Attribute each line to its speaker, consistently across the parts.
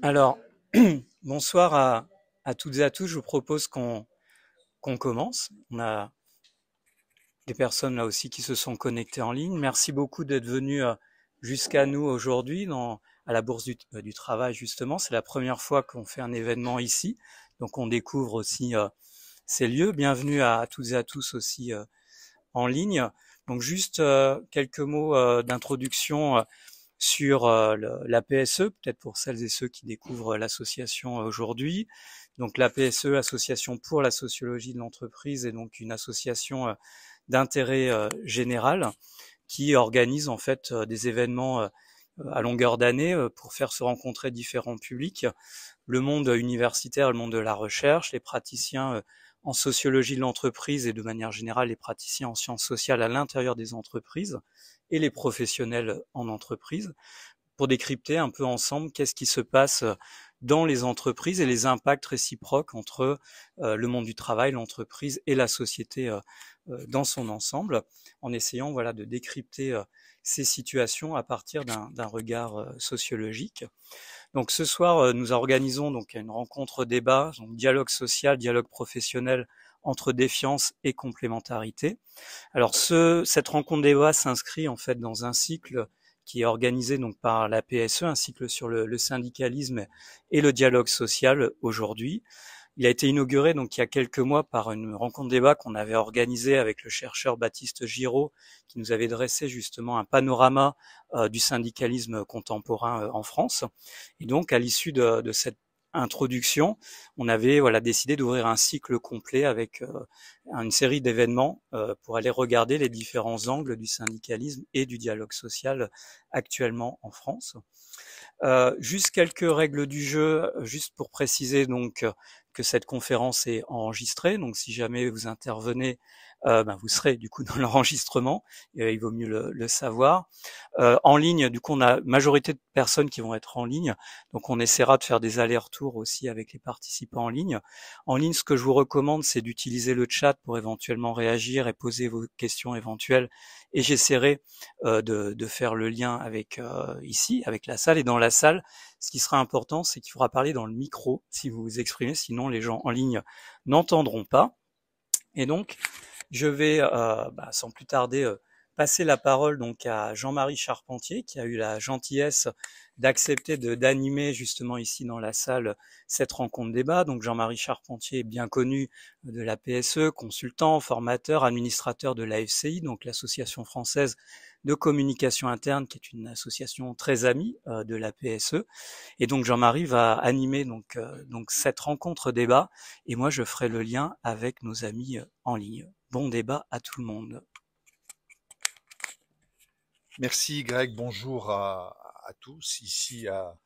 Speaker 1: Alors, bonsoir à, toutes et à tous. Je vous propose qu'on commence. On a des personnes là aussi qui se sont connectées en ligne. Merci beaucoup d'être venus euh, jusqu'à nous aujourd'hui à la Bourse euh, du, Travail, justement. C'est la première fois qu'on fait un événement ici. Donc, on découvre aussi euh, ces lieux. Bienvenue à, toutes et à tous aussi en ligne. Donc, juste quelques mots d'introduction sur euh, la PSE, peut-être pour celles et ceux qui découvrent l'association euh, aujourd'hui. Donc la PSE, Association pour la sociologie de l'entreprise, est donc une association euh, d'intérêt général qui organise en fait des événements à longueur d'année pour faire se rencontrer différents publics, le monde universitaire, le monde de la recherche, les praticiens en sociologie de l'entreprise et de manière générale les praticiens en sciences sociales à l'intérieur des entreprises et les professionnels en entreprise pour décrypter un peu ensemble qu'est-ce qui se passe dans les entreprises et les impacts réciproques entre euh, le monde du travail, l'entreprise et la société euh, euh, dans son ensemble en essayant voilà de décrypter ces situations à partir d'un regard euh, sociologique. Donc ce soir, euh, nous organisons donc une rencontre débat, donc dialogue social, dialogue professionnel entre défiance et complémentarité. Alors ce, cette rencontre débat s'inscrit en fait dans un cycle qui est organisé donc par la PSE, un cycle sur le, le syndicalisme et le dialogue social aujourd'hui. Il a été inauguré donc il y a quelques mois par une rencontre débat qu'on avait organisée avec le chercheur Baptiste Giraud, qui nous avait dressé justement un panorama euh, du syndicalisme contemporain euh, en France. Et donc à l'issue de, cette introduction, on avait voilà décidé d'ouvrir un cycle complet avec euh, une série d'événements pour aller regarder les différents angles du syndicalisme et du dialogue social actuellement en France. juste quelques règles du jeu, juste pour préciser donc que cette conférence est enregistrée. Donc si jamais vous intervenez euh, ben, vous serez du coup dans l'enregistrement, euh, il vaut mieux le, savoir. Euh, en ligne, du coup, on a majorité de personnes qui vont être en ligne, donc on essaiera de faire des allers-retours aussi avec les participants en ligne. En ligne, ce que je vous recommande, c'est d'utiliser le chat pour éventuellement réagir et poser vos questions éventuelles, et j'essaierai de, de, faire le lien avec ici, avec la salle, et dans la salle, ce qui sera important, c'est qu'il faudra parler dans le micro si vous vous exprimez, sinon les gens en ligne n'entendront pas. Et donc, je vais, euh, bah, sans plus tarder, euh, passer la parole donc à Jean-Marie Charpentier qui a eu la gentillesse d'accepter d'animer justement ici dans la salle cette rencontre débat. Donc Jean-Marie Charpentier est bien connu de la PSE, consultant, formateur, administrateur de l'AFCI, donc l'association française de communication interne qui est une association très amie euh, de la PSE. Et donc Jean-Marie va animer donc donc cette rencontre débat et moi je ferai le lien avec nos amis en ligne. Bon débat à tout le monde.
Speaker 2: Merci Greg, bonjour à, tous ici à,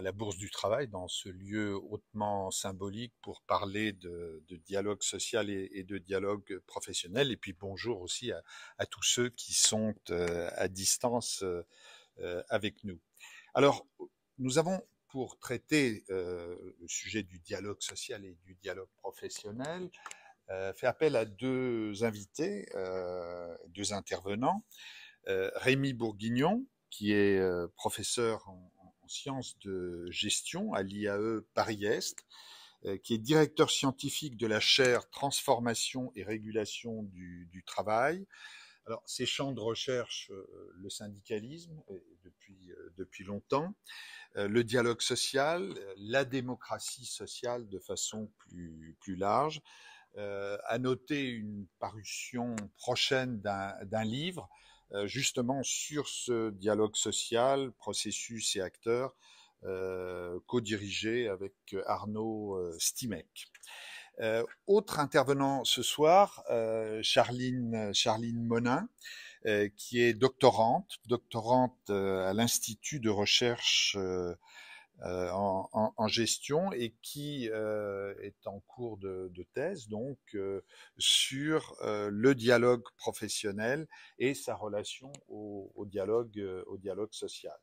Speaker 2: la Bourse du Travail, dans ce lieu hautement symbolique pour parler de, dialogue social et, de dialogue professionnel. Et puis bonjour aussi à, tous ceux qui sont euh, à distance euh, euh, avec nous. Alors, nous avons pour traiter le sujet du dialogue social et du dialogue professionnel euh, fait appel à deux invités, euh, deux intervenants. Euh, Rémi Bourguignon, qui est professeur en, sciences de gestion à l'IAE Paris-Est, qui est directeur scientifique de la chaire Transformation et régulation du, travail. Alors, ces champs de recherche, le syndicalisme depuis, depuis longtemps, le dialogue social, la démocratie sociale de façon plus, plus large, à euh, noter une parution prochaine d'un livre euh, justement sur ce dialogue social, processus et acteurs euh, co-dirigé avec Arnaud Stimek. autre intervenant ce soir, Charline, Charline Monin, qui est doctorante, doctorante à l'Institut de recherche euh, en, gestion et qui euh, est en cours de, thèse donc euh, sur le dialogue professionnel et sa relation au, dialogue social.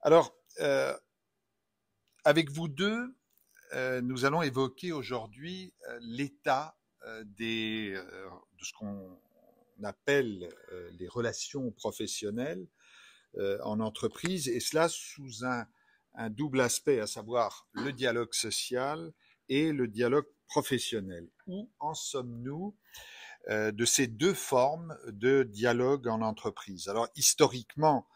Speaker 2: Alors avec vous deux, nous allons évoquer aujourd'hui l'état des de ce qu'on appelle les relations professionnelles en entreprise et cela sous un un double aspect, à savoir le dialogue social et le dialogue professionnel. Où en sommes-nous euh, de ces deux formes de dialogue en entreprise Alors historiquement,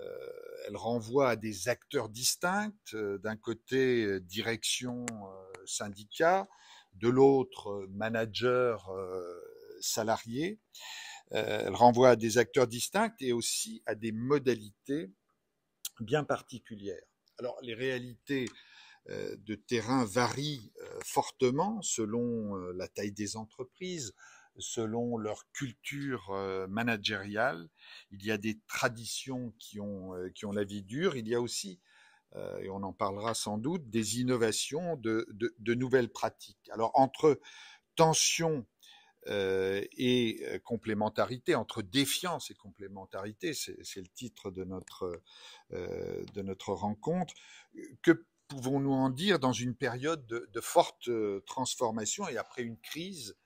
Speaker 2: euh, elle renvoie à des acteurs distincts, euh, d'un côté euh, direction euh, syndicat, de l'autre manager salarié. elle renvoie à des acteurs distincts et aussi à des modalités bien particulières. Alors les réalités euh, de terrain varient euh, fortement selon euh, la taille des entreprises, selon leur culture managériale. Il y a des traditions qui ont, la vie dure. Il y a aussi, et on en parlera sans doute, des innovations, de, de nouvelles pratiques. Alors entre tensions euh, et euh, complémentarité, entre défiance et complémentarité, c'est le titre de notre, euh, de notre rencontre, que pouvons-nous en dire dans une période de, forte transformation et après une crise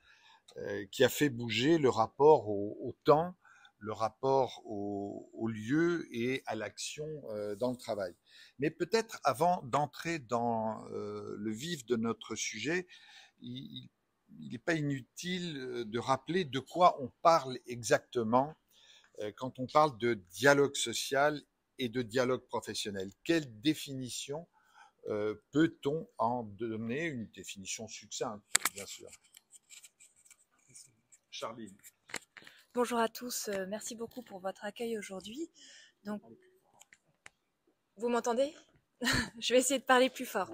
Speaker 2: qui a fait bouger le rapport au, temps, le rapport au, au, lieu et à l'action dans le travail. Mais peut-être avant d'entrer dans le vif de notre sujet, il, il n'est pas inutile euh, de rappeler de quoi on parle exactement euh, quand on parle de dialogue social et de dialogue professionnel. Quelle définition euh, peut-on en donner Une définition succincte, bien sûr. Charline.
Speaker 3: Bonjour à tous, merci beaucoup pour votre accueil aujourd'hui. Donc, vous m'entendez Je vais essayer de parler plus fort.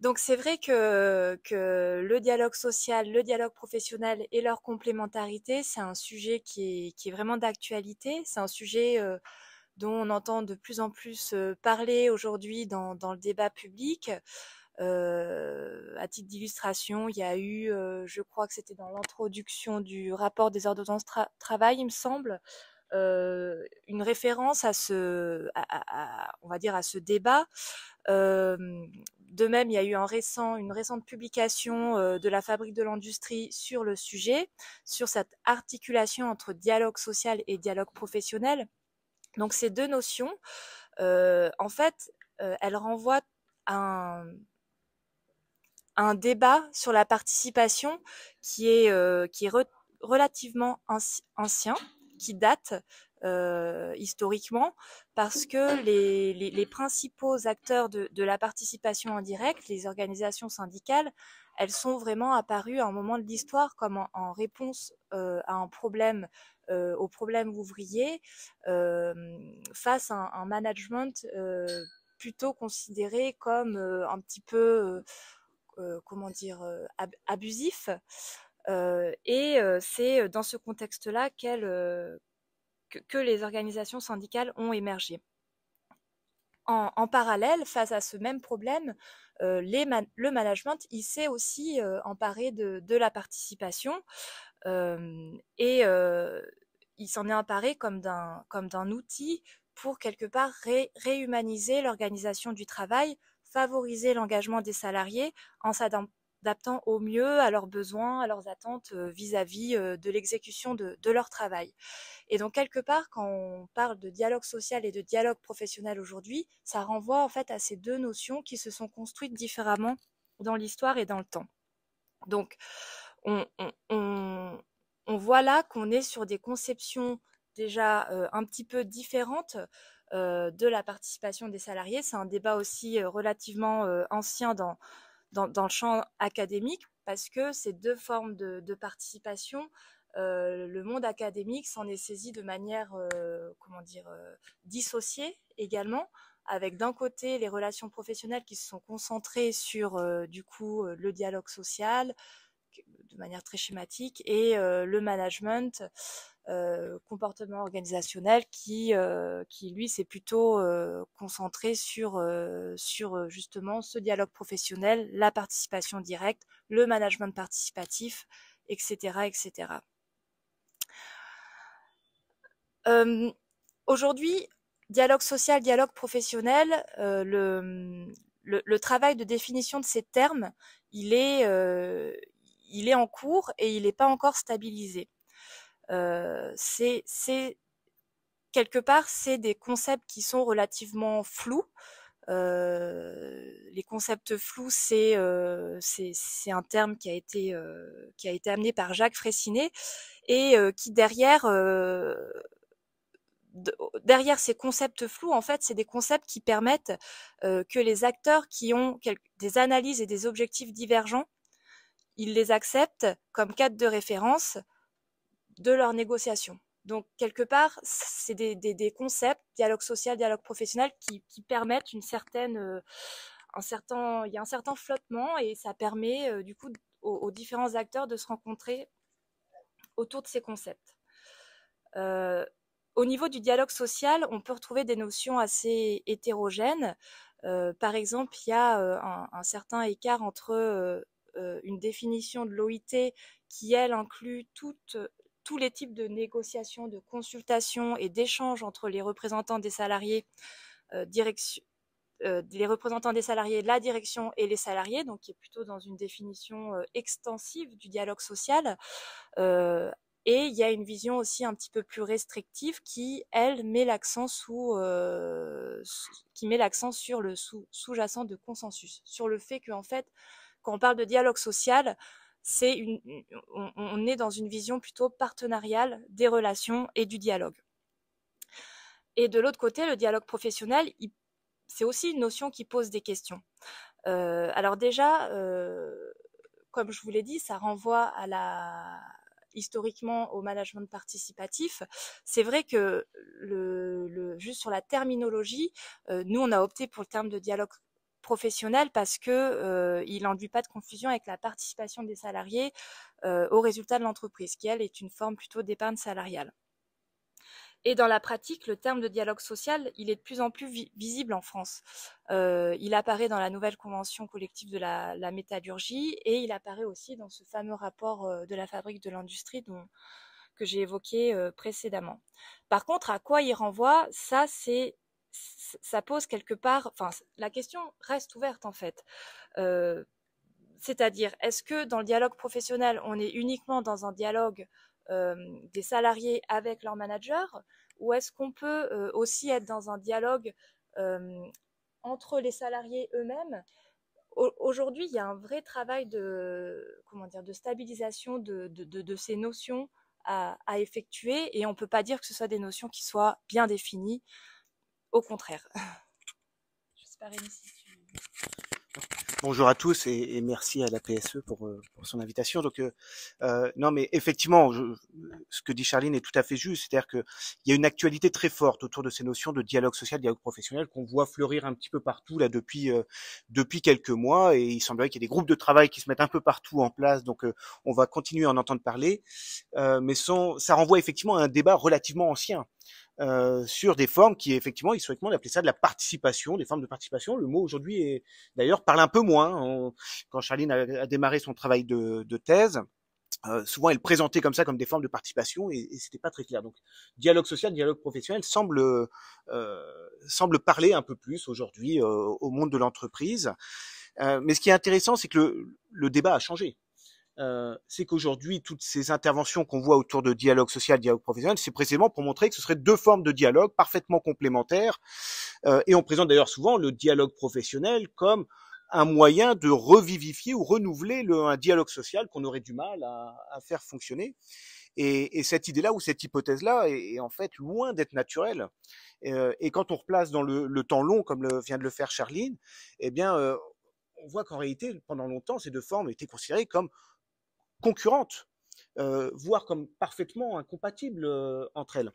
Speaker 3: Donc c'est vrai que, le dialogue social, le dialogue professionnel et leur complémentarité, c'est un sujet qui est, vraiment d'actualité. C'est un sujet euh, dont on entend de plus en plus euh, parler aujourd'hui dans, le débat public. Euh, à titre d'illustration, il y a eu, je crois que c'était dans l'introduction du rapport des ordonnances de travail, il me semble, une référence à ce, on va dire à ce débat, de même, il y a eu récent, une récente publication euh, de la Fabrique de l'Industrie sur le sujet, sur cette articulation entre dialogue social et dialogue professionnel. Donc ces deux notions, euh, en fait, euh, elles renvoient à un, débat sur la participation qui est, qui est relativement ancien, qui date euh, historiquement, parce que les, principaux acteurs de, la participation en direct, les organisations syndicales, elles sont vraiment apparues à un moment de l'histoire comme en, réponse euh, à un problème, euh, au problème ouvrier, face à un, management plutôt considéré comme un petit peu, comment dire, abusif. et c'est dans ce contexte-là qu'elles que, les organisations syndicales ont émergé. En, parallèle, face à ce même problème, euh, le management, il s'est aussi euh, emparé de, la participation euh, et il s'en est emparé comme d'un outil pour quelque part réhumaniser l'organisation du travail, favoriser l'engagement des salariés en adaptant au mieux à leurs besoins, à leurs attentes euh, vis-à-vis euh, de l'exécution de, leur travail. Et donc quelque part, quand on parle de dialogue social et de dialogue professionnel aujourd'hui, ça renvoie en fait à ces deux notions qui se sont construites différemment dans l'histoire et dans le temps. Donc on, voit là qu'on est sur des conceptions déjà euh, un petit peu différentes de la participation des salariés. C'est un débat aussi relativement ancien dans, dans, le champ académique parce que ces deux formes de, participation, euh, le monde académique s'en est saisi de manière, euh, comment dire, euh, dissociée également, avec d'un côté les relations professionnelles qui se sont concentrées sur, du coup, le dialogue social de manière très schématique et le management euh, comportement organisationnel euh, qui, lui, s'est plutôt euh, concentré sur, sur justement ce dialogue professionnel, la participation directe, le management participatif, etc., etc. Aujourd'hui, dialogue social, dialogue professionnel, le, le, travail de définition de ces termes, il est, il est en cours et il n'est pas encore stabilisé. Euh, c'est quelque part, c'est des concepts qui sont relativement flous. Euh, les concepts flous, euh, c'est un terme qui a été qui a été amené par Jacques Fraissinet et qui derrière derrière ces concepts flous, en fait, c'est des concepts qui permettent que les acteurs qui ont des analyses et des objectifs divergents, ils les acceptent comme cadre de référence de leurs négociations. Donc, quelque part, c'est des, concepts, dialogue social, dialogue professionnel, qui, permettent une certaine, euh, un certain, il y a un certain flottement et ça permet euh, du coup aux, différents acteurs de se rencontrer autour de ces concepts. Euh, au niveau du dialogue social, on peut retrouver des notions assez hétérogènes. par exemple, il y a un, un, certain écart entre une définition de l'OIT qui, elle, inclut toutes tous les types de négociations, de consultations et d'échanges entre les représentants des salariés, euh, direction, euh, les représentants des salariés, la direction et les salariés, donc qui est plutôt dans une définition euh, extensive du dialogue social. Euh, et il y a une vision aussi un petit peu plus restrictive qui, elle, met l'accent sous, euh, qui met l'accent sur le sous, sous-jacent de consensus, sur le fait que en fait, quand on parle de dialogue social, on, est dans une vision plutôt partenariale des relations et du dialogue. Et de l'autre côté, le dialogue professionnel, c'est aussi une notion qui pose des questions. Euh, alors déjà, euh, comme je vous l'ai dit, ça renvoie à la historiquement au management participatif. C'est vrai que le, juste sur la terminologie, euh, nous on a opté pour le terme de dialogue professionnel parce que n'enduit pas de confusion avec la participation des salariés aux au résultat de l'entreprise, qui elle est une forme plutôt d'épargne salariale. Et dans la pratique, le terme de dialogue social, il est de plus en plus visible en France. il apparaît dans la nouvelle convention collective de la, métallurgie et il apparaît aussi dans ce fameux rapport de la fabrique de l'industrie que j'ai évoqué précédemment. Par contre, à quoi il renvoie Ça, c'est ça pose quelque part, enfin, la question reste ouverte en fait. Euh, c'est-à-dire, est-ce que dans le dialogue professionnel, on est uniquement dans un dialogue euh, des salariés avec leur manager, ou est-ce qu'on peut euh, aussi être dans un dialogue entre les salariés eux-mêmes Aujourd'hui, il y a un vrai travail de, comment dire, de stabilisation de, ces notions à, à effectuer, et on ne peut pas dire que ce soit des notions qui soient bien définies. Au contraire.
Speaker 4: Bonjour à tous et, merci à la PSE euh, pour, son invitation. Donc, euh, euh, non, mais effectivement, ce que dit Charline est tout à fait juste, c'est-à-dire qu'il y a une actualité très forte autour de ces notions de dialogue social, dialogue professionnel qu'on voit fleurir un petit peu partout là depuis depuis quelques mois et il semblerait qu'il y ait des groupes de travail qui se mettent un peu partout en place. Donc, on va continuer à en entendre parler, mais ça renvoie effectivement à un débat relativement ancien. Euh, sur des formes qui effectivement historiquement on appelait ça de la participation, des formes de participation. Le mot aujourd'hui est d'ailleurs parle un peu moins. quand Charline a, démarré son travail de, thèse, euh, souvent elle présentait comme ça comme des formes de participation et, ce c'était pas très clair. Donc dialogue social, dialogue professionnel semble euh, semble parler un peu plus aujourd'hui au monde de l'entreprise. mais ce qui est intéressant, c'est que le débat a changé. Euh, c'est qu'aujourd'hui, toutes ces interventions qu'on voit autour de dialogue social, dialogue professionnel, c'est précisément pour montrer que ce seraient deux formes de dialogue parfaitement complémentaires. Euh, et on présente d'ailleurs souvent le dialogue professionnel comme un moyen de revivifier ou renouveler le, un dialogue social qu'on aurait du mal à, à faire fonctionner. Et, et cette idée-là ou cette hypothèse-là est, en fait loin d'être naturelle. Euh, et, quand on replace dans le, le temps long, comme le, vient de le faire Charline, eh bien, on voit qu'en réalité, pendant longtemps, ces deux formes étaient considérées comme concurrentes, euh, voire comme parfaitement incompatibles euh, entre elles.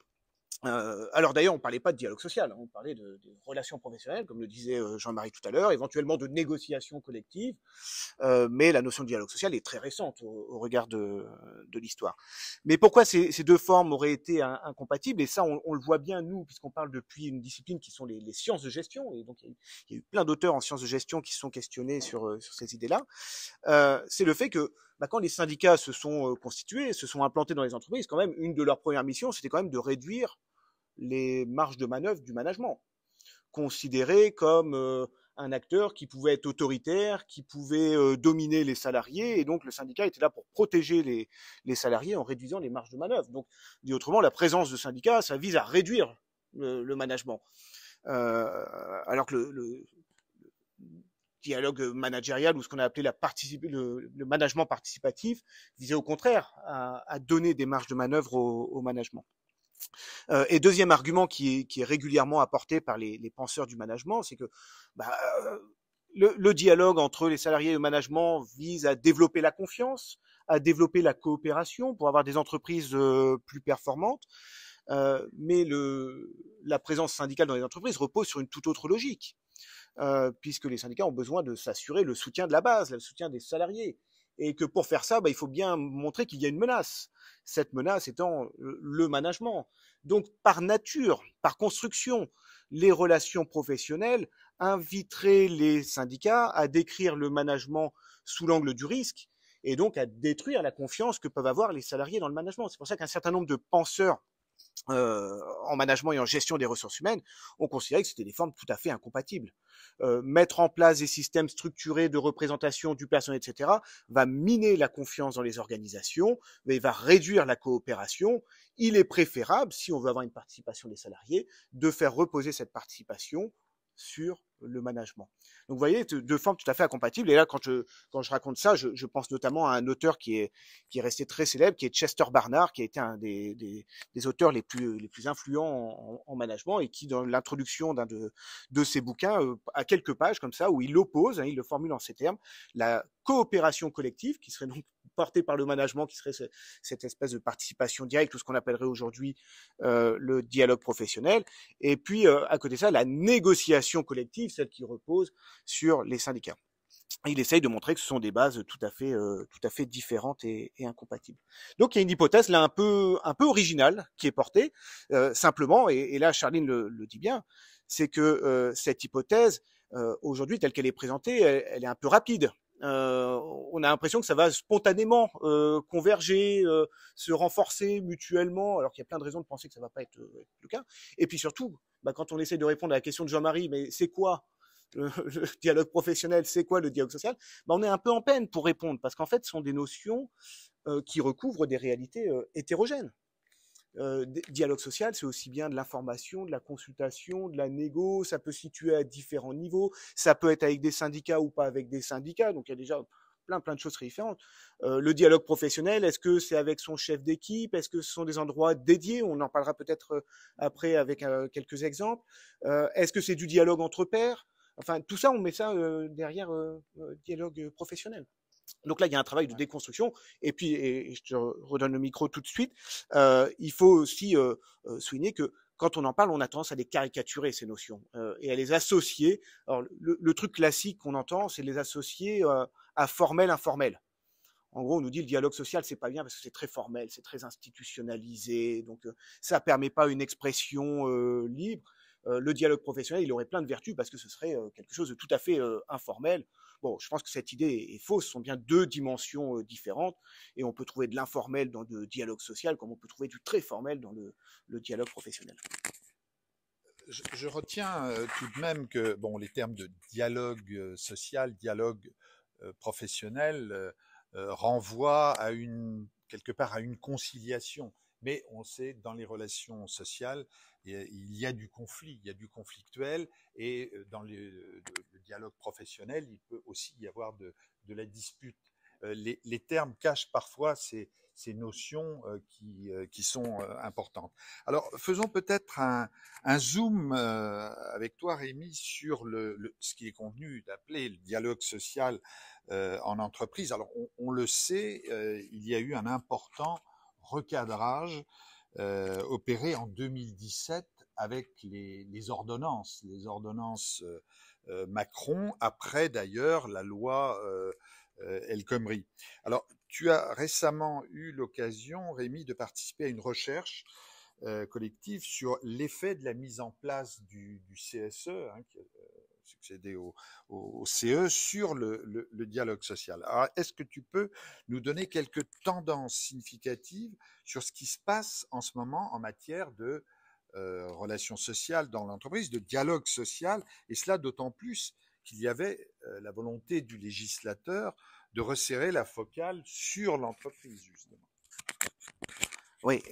Speaker 4: Euh, alors d'ailleurs, on ne parlait pas de dialogue social, hein, on parlait de, relations professionnelles, comme le disait Jean-Marie tout à l'heure, éventuellement de négociations collectives, mais la notion de dialogue social est très récente au, regard de, l'histoire. Mais pourquoi ces, deux formes auraient été incompatibles Et ça, on, le voit bien nous, puisqu'on parle depuis une discipline qui sont les, sciences de gestion, et donc il y, a eu plein d'auteurs en sciences de gestion qui se sont questionnés sur ces idées-là. C'est le fait que bah, quand les syndicats se sont euh, constitués, se sont implantés dans les entreprises, quand même, une de leurs premières missions, c'était quand même de réduire les marges de manœuvre du management, considéré comme euh, un acteur qui pouvait être autoritaire, qui pouvait euh, dominer les salariés, et donc le syndicat était là pour protéger les, salariés en réduisant les marges de manœuvre. Donc, dit autrement, la présence de syndicats, ça vise à réduire le, management. alors que le, dialogue managérial ou ce qu'on a appelé le, management participatif visait au contraire à, donner des marges de manœuvre au, management. Euh, et deuxième argument qui est, régulièrement apporté par les, penseurs du management, c'est que bah, euh, le, dialogue entre les salariés et le management vise à développer la confiance, à développer la coopération pour avoir des entreprises euh, plus performantes. mais la présence syndicale dans les entreprises repose sur une toute autre logique. Euh, puisque les syndicats ont besoin de s'assurer le soutien de la base, le soutien des salariés. Et que pour faire ça, bah, il faut bien montrer qu'il y a une menace. Cette menace étant le management. Donc, par nature, par construction, les relations professionnelles inviteraient les syndicats à décrire le management sous l'angle du risque et donc à détruire la confiance que peuvent avoir les salariés dans le management. C'est pour ça qu'un certain nombre de penseurs euh, en management et en gestion des ressources humaines, on considérait que c'était des formes tout à fait incompatibles. Euh, mettre en place des systèmes structurés de représentation du personnel, etc., va miner la confiance dans les organisations, mais va réduire la coopération. Il est préférable, si on veut avoir une participation des salariés, de faire reposer cette participation sur le management. Donc vous voyez, deux formes tout à fait incompatibles. Et là, quand je, quand je raconte ça, je, je pense notamment à un auteur qui est, qui est resté très célèbre, qui est Chester Barnard, qui a été un des, des, des auteurs les plus, les plus influents en, en management et qui, dans l'introduction d'un de, de ses bouquins, a euh, quelques pages comme ça, où il oppose, hein, il le formule en ces termes, la coopération collective, qui serait donc portée par le management, qui serait cette espèce de participation directe, ou ce qu'on appellerait aujourd'hui euh, le dialogue professionnel, et puis euh, à côté de ça, la négociation collective, celle qui repose sur les syndicats. il essaye de montrer que ce sont des bases tout à fait, euh, différentes et, incompatibles. Donc il y a une hypothèse là un peu, originale qui est portée euh, simplement, et, là Charline le, dit bien, c'est que euh, cette hypothèse aujourd'hui telle qu'elle est présentée, elle, est un peu rapide. Euh, on a l'impression que ça va spontanément euh, converger, euh, se renforcer mutuellement, alors qu'il y a plein de raisons de penser que ça va pas être, le cas. Et puis surtout, bah, quand on essaie de répondre à la question de Jean-Marie, mais c'est quoi le, dialogue professionnel, c'est quoi le dialogue social bah, On est un peu en peine pour répondre, parce qu'en fait, ce sont des notions qui recouvrent des réalités hétérogènes. Euh, dialogue social, c'est aussi bien de l'information, de la consultation, de la négo, ça peut situer à différents niveaux, ça peut être avec des syndicats ou pas avec des syndicats, donc il y a déjà plein plein de choses très différentes. Euh, le dialogue professionnel, est-ce que c'est avec son chef d'équipe, est-ce que ce sont des endroits dédiés, on en parlera peut-être euh, après avec euh, quelques exemples, est-ce que c'est du dialogue entre pairs, enfin tout ça on met ça derrière dialogue professionnel. Donc là, il y a un travail de déconstruction. Et puis, je te redonne le micro tout de suite, euh, il faut aussi euh, euh, souligner que quand on en parle, on a tendance à les caricaturer, ces notions, et à les associer. Alors, le, truc classique qu'on entend, c'est les associer à formel, informel. En gros, on nous dit le dialogue social, c'est pas bien parce que c'est très formel, c'est très institutionnalisé, donc ça permet pas une expression libre. le dialogue professionnel, il aurait plein de vertus parce que ce serait quelque chose de tout à fait informel. Bon, je pense que cette idée est fausse. Ce sont bien deux dimensions euh, différentes et on peut trouver de l'informel dans le dialogue social comme on peut trouver du très formel dans le, dialogue professionnel.
Speaker 2: Je, retiens euh, tout de même que bon, les termes de dialogue euh, social, dialogue professionnel renvoient quelque part à une conciliation. Mais on sait dans les relations sociales euh, il y a du conflit, il y a du conflictuel, et euh, dans euh, le, dialogue professionnel, il peut aussi y avoir de, la dispute. Les, termes cachent parfois ces, notions qui, sont importantes. Alors, faisons peut-être un, zoom avec toi, Rémi, sur ce qui est convenu d'appeler le dialogue social en entreprise. Alors, on le sait, il y a eu un important recadrage euh, opéré en 2017 avec les, ordonnances, les ordonnances euh, euh, Macron, après d'ailleurs la loi El Khomri. Alors, tu as récemment eu l'occasion, Rémi, de participer à une recherche collective sur l'effet de la mise en place du, CSE, hein, succédé au, CE, sur le, dialogue social. Alors, est-ce que tu peux nous donner quelques tendances significatives sur ce qui se passe en ce moment en matière de euh, relations sociales dans l'entreprise, de dialogue social, et cela d'autant plus qu'il y avait euh, la volonté du législateur de resserrer la focale sur l'entreprise, justement.
Speaker 4: Oui,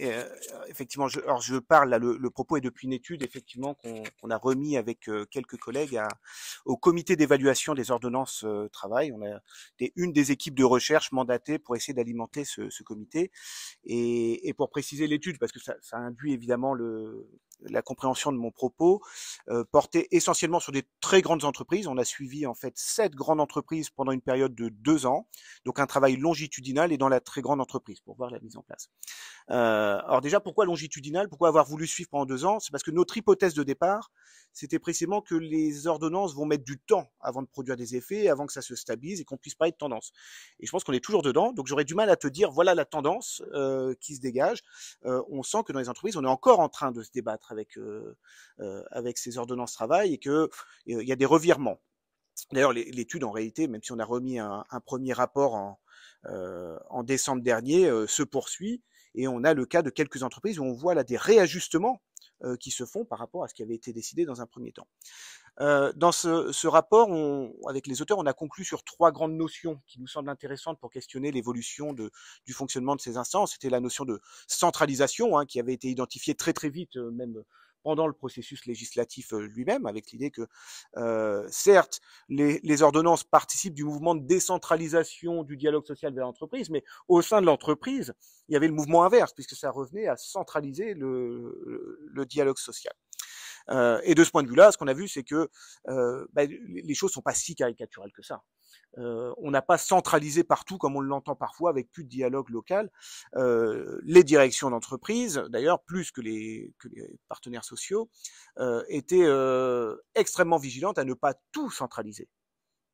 Speaker 4: effectivement. Je, alors je parle là, le, propos est depuis une étude effectivement qu'on a remis avec quelques collègues à, au comité d'évaluation des ordonnances travail. On a des, une des équipes de recherche mandatées pour essayer d'alimenter ce, ce, comité et, et pour préciser l'étude parce que ça, ça induit évidemment le, la compréhension de mon propos, euh, porté essentiellement sur des très grandes entreprises. On a suivi en fait sept grandes entreprises pendant une période de deux ans, donc un travail longitudinal et dans la très grande entreprise pour voir la mise en place. Euh, alors déjà, pourquoi longitudinal Pourquoi avoir voulu suivre pendant deux ans C'est parce que notre hypothèse de départ, c'était précisément que les ordonnances vont mettre du temps avant de produire des effets, avant que ça se stabilise et qu'on puisse parler de tendance. Et je pense qu'on est toujours dedans, donc j'aurais du mal à te dire, voilà la tendance euh, qui se dégage. Euh, on sent que dans les entreprises, on est encore en train de se débattre avec, ces ordonnances travail et qu'il y a des revirements. D'ailleurs, l'étude, en réalité, même si on a remis un, premier rapport en, décembre dernier, se poursuit et on a le cas de quelques entreprises où on voit là des réajustements euh, qui se font par rapport à ce qui avait été décidé dans un premier temps. Euh, dans ce, rapport, avec les auteurs, on a conclu sur trois grandes notions qui nous semblent intéressantes pour questionner l'évolution du fonctionnement de ces instances. C'était la notion de centralisation hein, qui avait été identifiée très très vite, euh, même pendant le processus législatif euh, lui-même, avec l'idée que, euh, certes, les, ordonnances participent du mouvement de décentralisation du dialogue social de l'entreprise, mais au sein de l'entreprise, il y avait le mouvement inverse, puisque ça revenait à centraliser le dialogue social. Euh, et de ce point de vue-là, ce qu'on a vu, c'est que euh, bah, les choses sont pas si caricaturales que ça. Euh, on n'a pas centralisé partout comme on l'entend parfois avec plus de dialogue local. Euh, les directions d'entreprise, d'ailleurs plus que les, que les, partenaires sociaux, euh, étaient euh, extrêmement vigilantes à ne pas tout centraliser.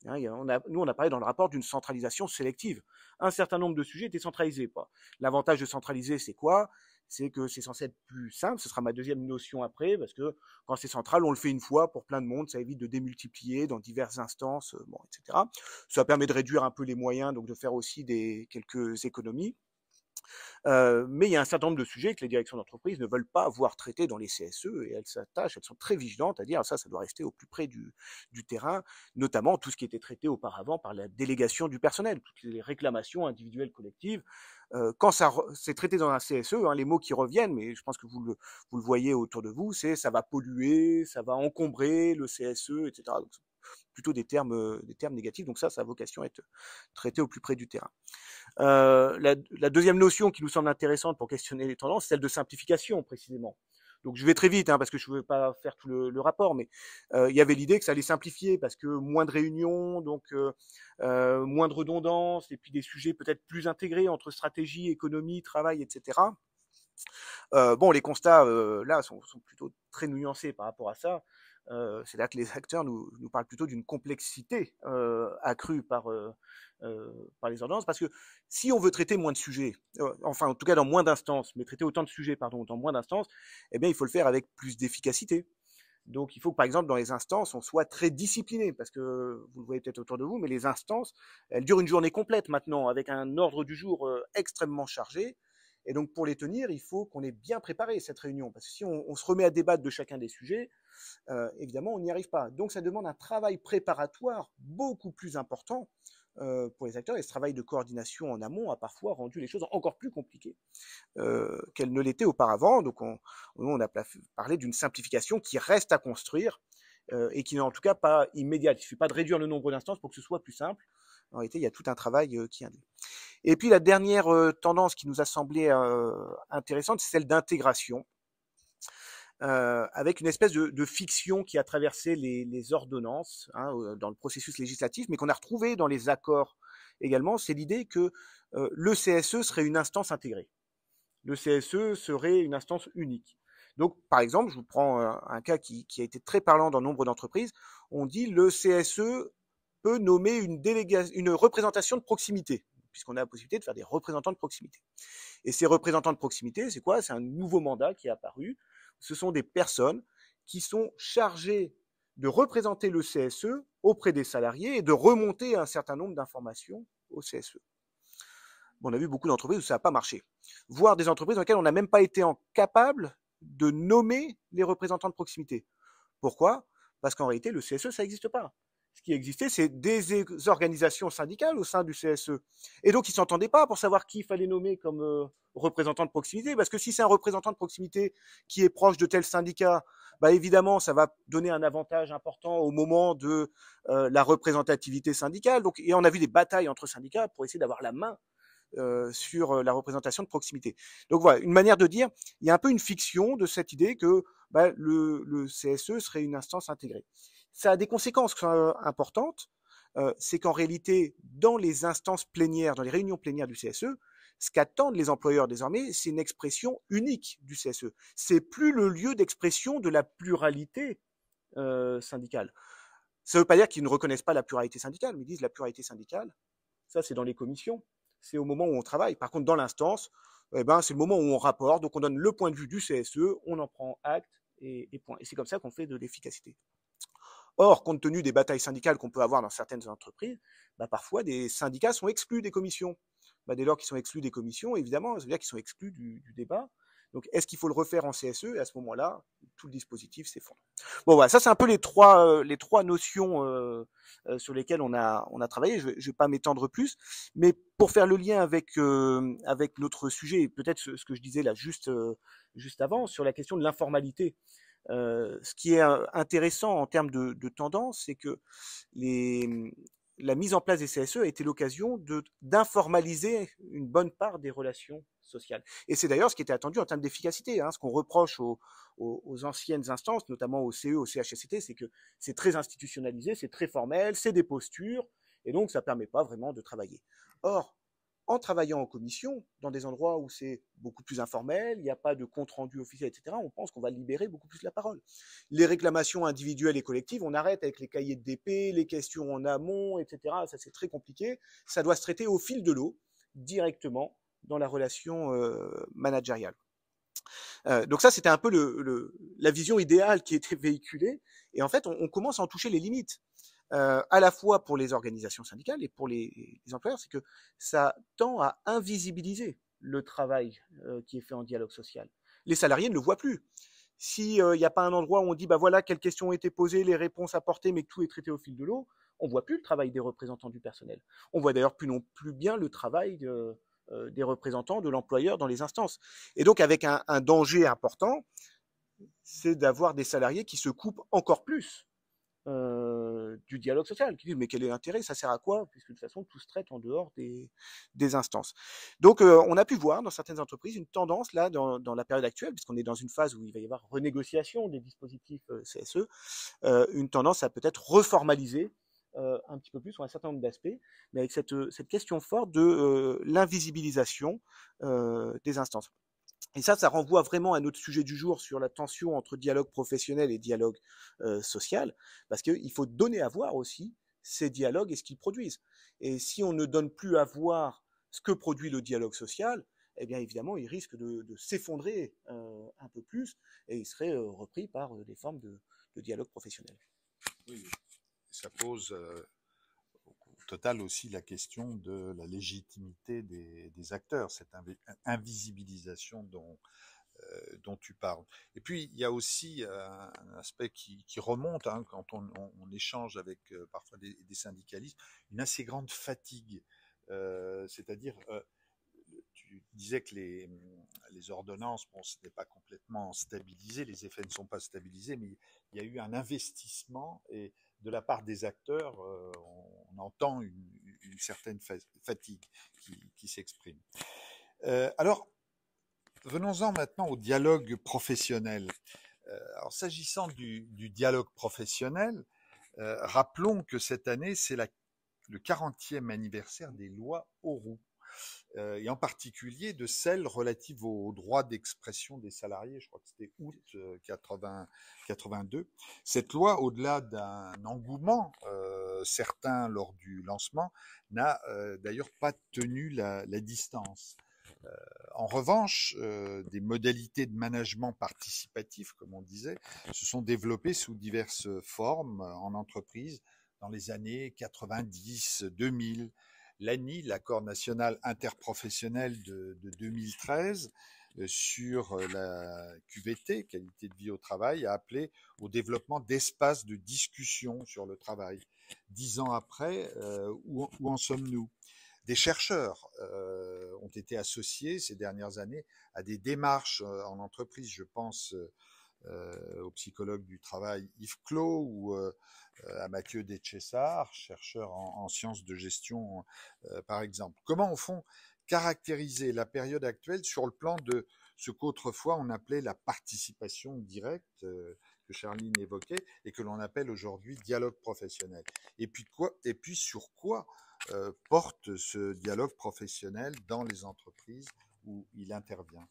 Speaker 4: Hein, nous, on a parlé dans le rapport d'une centralisation sélective. Un certain nombre de sujets étaient centralisés. L'avantage de centraliser, c'est quoi c'est que c'est censé être plus simple. Ce sera ma deuxième notion après, parce que quand c'est central, on le fait une fois pour plein de monde. Ça évite de démultiplier dans diverses instances, euh, etc. Ça permet de réduire un peu les moyens, donc de faire aussi des quelques économies mais il y a un certain nombre de sujets que les directions d'entreprise ne veulent pas voir traités dans les CSE et elles s'attachent, elles sont très vigilantes à dire ça, ça doit rester au plus près du, terrain, notamment tout ce qui était traité auparavant par la délégation du personnel, toutes les réclamations individuelles collectives. quand c'est traité dans un CSE, hein, les mots qui reviennent, mais je pense que vous le, voyez autour de vous, c'est ça va polluer, ça va encombrer le CSE, etc. Donc, plutôt des termes, des termes négatifs. Donc ça, ça a vocation à être traité au plus près du terrain. Euh, la, deuxième notion qui nous semble intéressante pour questionner les tendances, c'est celle de simplification précisément. Donc je vais très vite hein, parce que je ne veux pas faire tout le, rapport, mais euh, il y avait l'idée que ça allait simplifier parce que moins de réunions, donc euh, euh moins de redondances, et puis des sujets peut-être plus intégrés entre stratégie, économie, travail, etc. bon, les constats là sont, sont plutôt très nuancés par rapport à ça. Euh, cest là que les acteurs nous, parlent plutôt d'une complexité euh, accrue euh, par, les ordonnances, parce que si on veut traiter moins de sujets, enfin en tout cas dans moins d'instances, mais traiter autant de sujets, pardon, dans moins d'instances, eh bien il faut le faire avec plus d'efficacité. Donc, il faut que, par exemple, dans les instances, on soit très discipliné, parce que vous le voyez peut-être autour de vous, mais les instances, elles durent une journée complète maintenant, avec un ordre du jour extrêmement chargé. Et donc, pour les tenir, il faut qu'on ait bien préparé cette réunion, parce que si on se remet à débattre de chacun des sujets, euh, évidemment, on n'y arrive pas. Donc ça demande un travail préparatoire beaucoup plus important euh, pour les acteurs, et ce travail de coordination en amont a parfois rendu les choses encore plus compliquées euh, qu'elles ne l'étaient auparavant. Donc on, on a parlé d'une simplification qui reste à construire et qui n'est en tout cas pas immédiate. Il ne suffit pas de réduire le nombre d'instances pour que ce soit plus simple. En réalité, il y a tout un travail qui indiqué Et puis la dernière tendance qui nous a semblé intéressante, c'est celle d'intégration. Euh, avec une espèce de, fiction qui a traversé les, ordonnances hein, euh, dans le processus législatif, mais qu'on a retrouvé dans les accords également, c'est l'idée que euh, le CSE serait une instance intégrée. Le CSE serait une instance unique. Donc, par exemple, je vous prends un, cas qui, qui, a été très parlant dans nombre d'entreprises. On dit le CSE peut nommer une, délégation, une représentation de proximité, puisqu'on a la possibilité de faire des représentants de proximité. Et ces représentants de proximité, c'est quoi C'est un nouveau mandat qui est apparu ce sont des personnes qui sont chargées de représenter le CSE auprès des salariés et de remonter un certain nombre d'informations au CSE. on a vu beaucoup d'entreprises où ça n'a pas marché, voire des entreprises dans lesquelles on n'a même pas été capable de nommer les représentants de proximité. Pourquoi Parce qu'en réalité, le CSE, ça n'existe pas qui existait, c'est des organisations syndicales au sein du CSE. Et donc, ils s'entendaient pas pour savoir qui fallait nommer comme euh, représentant de proximité, parce que si c'est un représentant de proximité qui est proche de tel syndicat, bah évidemment, ça va donner un avantage important au moment de euh, la représentativité syndicale. Donc, et on a vu des batailles entre syndicats pour essayer d'avoir la main euh, sur la représentation de proximité. Donc voilà, une manière de dire, il y a un peu une fiction de cette idée que bah, le, CSE e serait une instance intégrée ça a des conséquences euh, importantes. Euh, c'est qu'en réalité, dans les instances plénières, dans les réunions plénières du CSE, ce qu'attendent les employeurs désormais, c'est une expression unique du CSE. C'est plus le lieu d'expression de la pluralité euh, syndicale. Ça ne veut pas dire qu'ils ne reconnaissent pas la pluralité syndicale, mais ils disent la pluralité syndicale, ça c'est dans les commissions, c'est au moment où on travaille. Par contre, dans l'instance, eh ben, c'est le moment où on rapporte, donc on donne le point de vue du CSE, on en prend acte et point. Et c'est comme ça qu'on fait de l'efficacité. Or, compte tenu des batailles syndicales qu'on peut avoir dans certaines entreprises, bah, parfois des syndicats sont exclus des commissions. Bah, dès lors qu'ils sont exclus des commissions, évidemment, ça veut dire qu'ils sont exclus du, du débat. Donc, est-ce qu'il faut le refaire en CSE Et à ce moment-là, tout le dispositif s'effondre. Bon, voilà, ça, c'est un peu les trois, euh, les trois notions euh, euh, sur lesquelles on a, on a travaillé. Je ne vais pas m'étendre plus, mais pour faire le lien avec, euh, avec notre sujet, peut-être ce, ce, que je disais là juste, juste avant, sur la question de l'informalité ce qui est intéressant en termes de, tendance, c'est que mmh, la mise en place des CSE a été l'occasion d'informaliser une bonne part des relations sociales. Et c'est d'ailleurs ce qui était attendu en termes d'efficacité. Hein. Ce qu'on reproche aux, anciennes instances, notamment au CE, au CHSCT, c'est que c'est très institutionnalisé, c'est très formel, c'est des postures, et donc ça ne permet pas vraiment de travailler. Or, en travaillant en commission, dans des endroits où c'est beaucoup plus informel, il n'y a pas de compte-rendu officiel, etc., on pense qu'on va libérer beaucoup plus la parole. Les réclamations individuelles et collectives, on arrête avec les cahiers de DP, les questions en amont, etc. Ça, c'est très compliqué. Ça doit se traiter au fil de l'eau, directement, dans la relation euh, managériale. Euh, donc ça, c'était un peu la vision idéale qui était véhiculée. Et en fait, on commence à en toucher les limites. Euh, à la fois pour les organisations syndicales et pour les, employeurs, c'est que ça tend à invisibiliser le travail euh, qui est fait en dialogue social. Les salariés ne le voient plus. S'il euh, n'y a pas un endroit où on dit, bah voilà, quelles questions ont été posées, les réponses apportées, mais que tout est traité au fil de l'eau, on ne voit plus le travail des représentants du personnel. On voit d'ailleurs plus non plus bien le travail des représentants de l'employeur dans les instances. Et donc avec un danger important, c'est d'avoir des salariés qui se coupent encore plus euh, du dialogue social, qui disent mais quel est l'intérêt, ça sert à quoi, puisque de toute façon tout se traite en dehors des, instances. Donc euh, on a pu voir dans certaines entreprises une tendance là dans, la période actuelle, puisqu'on est dans une phase où il va y avoir renégociation des dispositifs euh, CSE, une tendance à peut-être reformaliser un petit peu plus sur un certain nombre d'aspects, mais avec cette, cette question forte de l'invisibilisation des instances. Et ça, ça renvoie vraiment à notre sujet du jour sur la tension entre dialogue professionnel et dialogue euh, social, parce qu'il faut donner à voir aussi ces dialogues et ce qu'ils produisent. Et si on ne donne plus à voir ce que produit le dialogue social, eh bien évidemment, il risque de, s'effondrer euh, un peu plus et il serait euh, repris par des formes de, de, dialogue professionnel. Oui,
Speaker 2: ça pose total aussi la question de la légitimité des, acteurs, cette invisibilisation dont, euh, dont tu parles. Et puis, il y a aussi euh, un aspect qui, remonte hein, quand on, échange avec euh, parfois des, syndicalistes, une assez grande fatigue. C'est-à-dire, tu disais que les, les ordonnances, bon, ce n'est pas complètement stabilisé, les effets ne sont pas stabilisés, mais il y a eu un investissement et de la part des acteurs, euh, on, entend une, certaine fatigue qui, s'exprime. Euh, alors, venons-en maintenant au dialogue professionnel. En euh, s'agissant du, dialogue professionnel, rappelons que cette année, c'est le 40e anniversaire des lois Auroux. Euh, et en particulier de celles relatives aux droits d'expression des salariés, je crois que c'était août 1982. 82. Euh, Cette loi, au-delà d'un engouement euh, certain lors du lancement, n'a d'ailleurs pas tenu la distance. en revanche, des modalités de management participatif, comme on disait, se sont développées sous diverses formes en entreprise dans les années 90, 2000 l'ANI, l'accord national interprofessionnel de, de 2013 euh, sur euh, la QVT, qualité de vie au travail, a appelé au développement d'espaces de discussion sur le travail. Dix ans après, euh, où, où, en sommes-nous Des chercheurs ont été associés ces dernières années à des démarches en entreprise, je pense euh, au psychologue du travail Yves Clos ou euh, à Mathieu Deschessard, chercheur en, sciences de gestion euh, par exemple. Comment au fond caractériser la période actuelle sur le plan de ce qu'autrefois on appelait la participation directe euh, que Charline évoquait et que l'on appelle aujourd'hui dialogue professionnel. Et puis sur quoi porte ce dialogue professionnel dans les entreprises où il intervient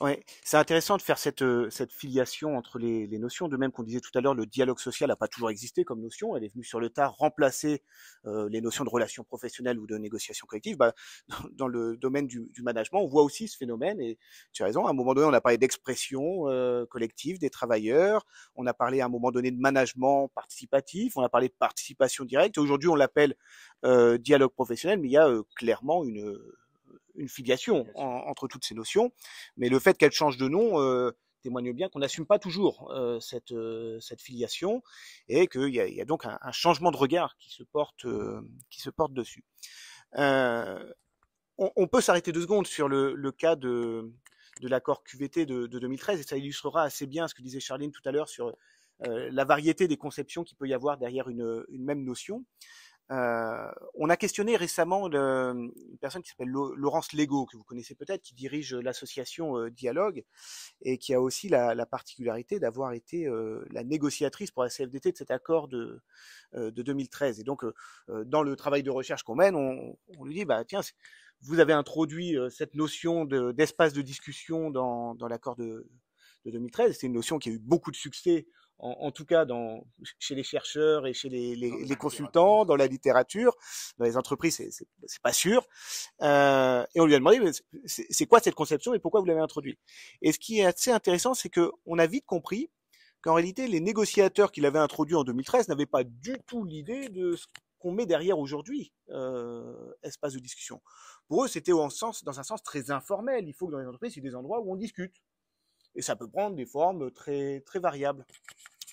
Speaker 4: Ouais, c'est intéressant de faire cette, euh, cette filiation entre les, les notions. De même qu'on disait tout à l'heure, le dialogue social n'a pas toujours existé comme notion. Elle est venue sur le tard remplacer euh, les notions de relations professionnelles ou de négociation collective. Bah, dans, le domaine du, du, management, on voit aussi ce phénomène. Et tu as raison, à un moment donné, on a parlé d'expression euh, collective des travailleurs. On a parlé à un moment donné de management participatif. On a parlé de participation directe. Aujourd'hui, on l'appelle dialogue professionnel, mais il y a clairement une une filiation entre toutes ces notions, mais le fait qu'elle change de nom euh, témoigne bien qu'on n'assume pas toujours euh, euh, cette, filiation et qu'il y, a donc un, changement de regard qui se porte, qui se porte dessus. On, peut s'arrêter deux secondes sur le, cas de, l'accord QVT de, 2013 et ça illustrera assez bien ce que disait Charline tout à l'heure sur la variété des conceptions qu'il peut y avoir derrière une même notion. Euh, on a questionné récemment une personne qui s'appelle Laurence Lego, que vous connaissez peut-être, qui dirige euh, l'association euh, Dialogue et qui a aussi la, particularité d'avoir été la négociatrice pour la CFDT de cet accord de, 2013. Et donc, dans le travail de recherche qu'on mène, on, lui dit, bah tiens, vous avez introduit cette notion d'espace de, discussion dans, l'accord de 2013. C'est une notion qui a eu beaucoup de succès en, tout cas dans, chez les chercheurs et chez les, les, les consultants, dans la littérature, dans les entreprises, c'est pas sûr. Euh, et on lui a demandé, c'est quoi cette conception et pourquoi vous l'avez introduite Et ce qui est assez intéressant, c'est que on a vite compris qu'en réalité, les négociateurs qui l'avaient introduit en 2013 n'avaient pas du tout l'idée de ce qu'on met derrière aujourd'hui, euh, espace de discussion. Pour eux, c'était dans un sens très informel. Il faut que dans les entreprises, il y ait des endroits où on discute et ça peut prendre des formes très très variables.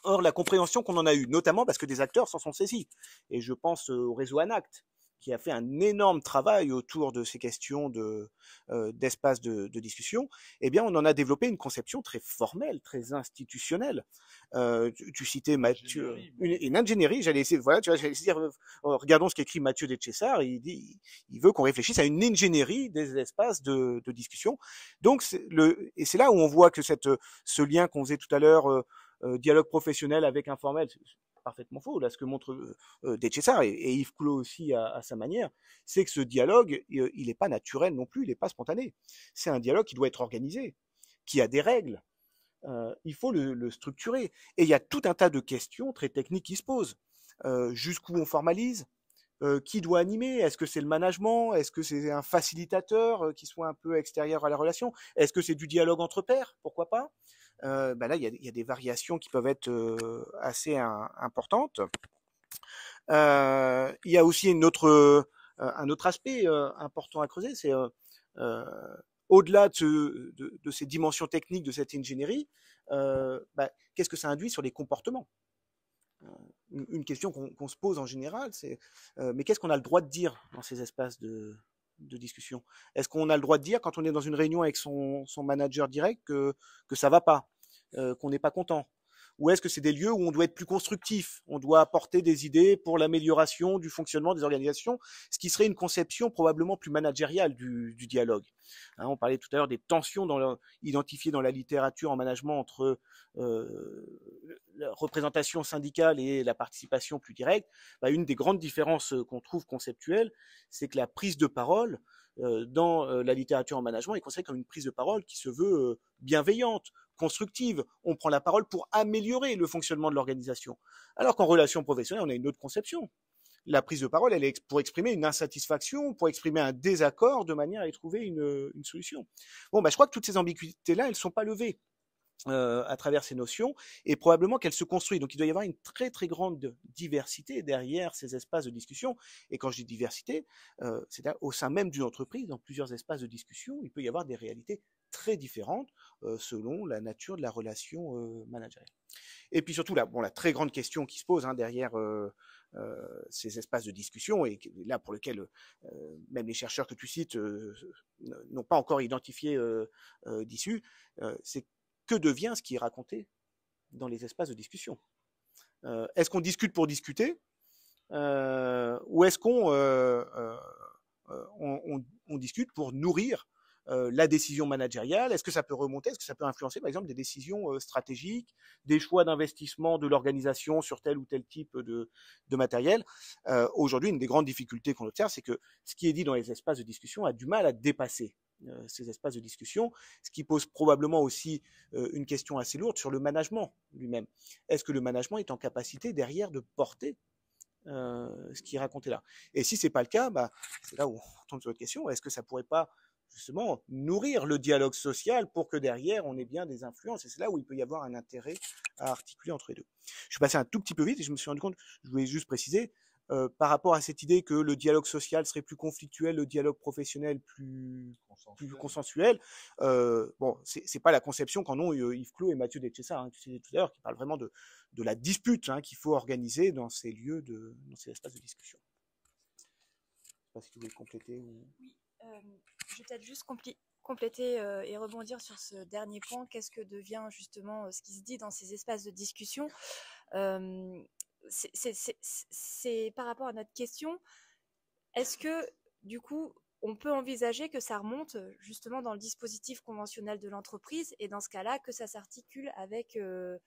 Speaker 4: Or, la compréhension qu'on en a eue, notamment parce que des acteurs s'en sont saisis, et je pense euh, au réseau ANACT, qui a fait un énorme travail autour de ces questions de euh, d'espace de, de, discussion, eh bien, on en a développé une conception très formelle, très institutionnelle. Euh, tu, citais Mathieu, une, ingénierie. J'allais essayer, voilà, tu vois, j'allais dire, euh, regardons ce qu'écrit Mathieu Descessard. Il dit, il veut qu'on réfléchisse à une ingénierie des espaces de, de discussion. Donc, le, et c'est là où on voit que cette, ce lien qu'on faisait tout à l'heure euh, dialogue professionnel avec informel, parfaitement faux. Là, ce que montre euh, euh, des et, Yves Coulot aussi à, sa manière, c'est que ce dialogue, euh, il n'est pas naturel non plus, il n'est pas spontané. C'est un dialogue qui doit être organisé, qui a des règles. il faut le, structurer. Et il y a tout un tas de questions très techniques qui se posent. Jusqu'où on formalise qui doit animer Est-ce que c'est le management Est-ce que c'est un facilitateur qui soit un peu extérieur à la relation Est-ce que c'est du dialogue entre pairs Pourquoi pas euh, bah là, il y, a, des variations qui peuvent être euh, assez importantes. Euh, il y a aussi un autre aspect important à creuser, c'est au-delà de, ces dimensions techniques de cette ingénierie, bah, qu'est-ce que ça induit sur les comportements une, question qu'on se pose en général, c'est mais qu'est-ce qu'on a le droit de dire dans ces espaces de, discussion Est-ce qu'on a le droit de dire, quand on est dans une réunion avec son, manager direct, que, ça ne va pas euh, qu'on n'est pas content Ou est-ce que c'est des lieux où on doit être plus constructif On doit apporter des idées pour l'amélioration du fonctionnement des organisations, ce qui serait une conception probablement plus managériale du, dialogue. Hein, on parlait tout à l'heure des tensions identifiées dans la littérature en management entre euh, la représentation syndicale et la participation plus directe. Bah, une des grandes différences euh, qu'on trouve conceptuelles, c'est que la prise de parole euh, dans euh, la littérature en management est considérée comme une prise de parole qui se veut euh, bienveillante, constructive. On prend la parole pour améliorer le fonctionnement de l'organisation. Alors qu'en relation professionnelle, on a une autre conception. La prise de parole, elle est pour exprimer une insatisfaction, pour exprimer un désaccord, de manière à y trouver une, solution. Bon, bah, je crois que toutes ces ambiguïtés-là, elles ne sont pas levées. Euh, à travers ces notions et probablement qu'elle se construit. Donc il doit y avoir une très très grande diversité derrière ces espaces de discussion. Et quand je dis diversité, euh, c'est au sein même d'une entreprise, dans plusieurs espaces de discussion, il peut y avoir des réalités très différentes euh, selon la nature de la relation euh, managériale. Et puis surtout, la, bon, la très grande question qui se pose hein, derrière ces espaces de discussion, et là pour lequel même les chercheurs que tu cites n'ont pas encore identifié d'issue, c'est que devient ce qui est raconté dans les espaces de discussion euh, Est-ce qu'on discute pour discuter euh, ou est-ce qu'on euh, discute pour nourrir la décision managériale Est-ce que ça peut remonter Est-ce que ça peut influencer, par exemple, des décisions stratégiques, des choix d'investissement de l'organisation sur tel ou tel type de, de matériel Aujourd'hui, une des grandes difficultés qu'on observe, c'est que ce qui est dit dans les espaces de discussion a du mal à dépasser euh, ces espaces de discussion, ce qui pose probablement aussi euh, une question assez lourde sur le management lui-même. Est-ce que le management est en capacité derrière de porter euh, ce qui est raconté là. Et si ce n'est pas le cas, bah, c'est là où on tombe sur votre question. Est-ce que ça ne pourrait pas justement nourrir le dialogue social pour que derrière on ait bien des influences Et c'est là où il peut y avoir un intérêt à articuler entre les deux. Je suis passé un tout petit peu vite et je me suis rendu compte, je voulais juste préciser, euh, par rapport à cette idée que le dialogue social serait plus conflictuel, le dialogue professionnel plus consensuel. ce n'est euh, bon, c'est pas la conception qu'en ont euh, Yves Clou et Mathieu Deschessa, hein, qui parlent vraiment de, la dispute hein, qu'il faut organiser dans ces lieux, dans ces espaces de discussion. Je sais pas si tu voulais compléter
Speaker 3: Oui, je vais peut-être juste compléter et rebondir sur ce dernier point. Qu'est-ce que devient justement ce qui se dit dans ces espaces de discussion c'est par rapport à notre question, est-ce que du coup, on peut envisager que ça remonte justement dans le dispositif conventionnel de l'entreprise et dans ce cas-là, que ça s'articule avec, euh,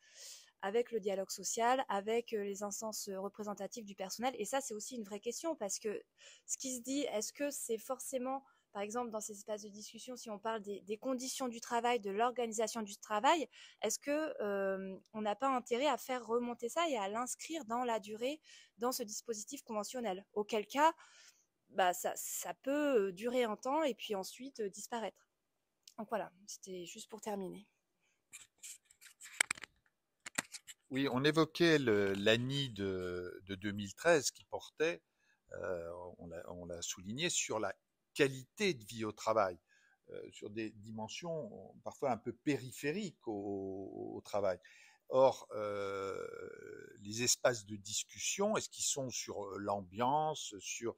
Speaker 3: avec le dialogue social, avec euh, les instances représentatives du personnel. Et ça, c'est aussi une vraie question parce que ce qui se dit, est-ce que c'est forcément par exemple, dans ces espaces de discussion, si on parle des, conditions du travail, de l'organisation du travail, est-ce que euh, on n'a pas intérêt à faire remonter ça et à l'inscrire dans la durée, dans ce dispositif conventionnel Auquel cas, bah, ça, ça peut euh, durer un temps et puis ensuite euh, disparaître. Donc voilà, c'était juste pour terminer.
Speaker 2: Oui, on évoquait l'ANI de, de, 2013 qui portait, on l'a souligné, sur la qualité de vie au travail, euh, sur des dimensions euh, parfois un peu périphériques au, travail. Or, euh, les espaces de discussion, est-ce qu'ils sont sur l'ambiance, sur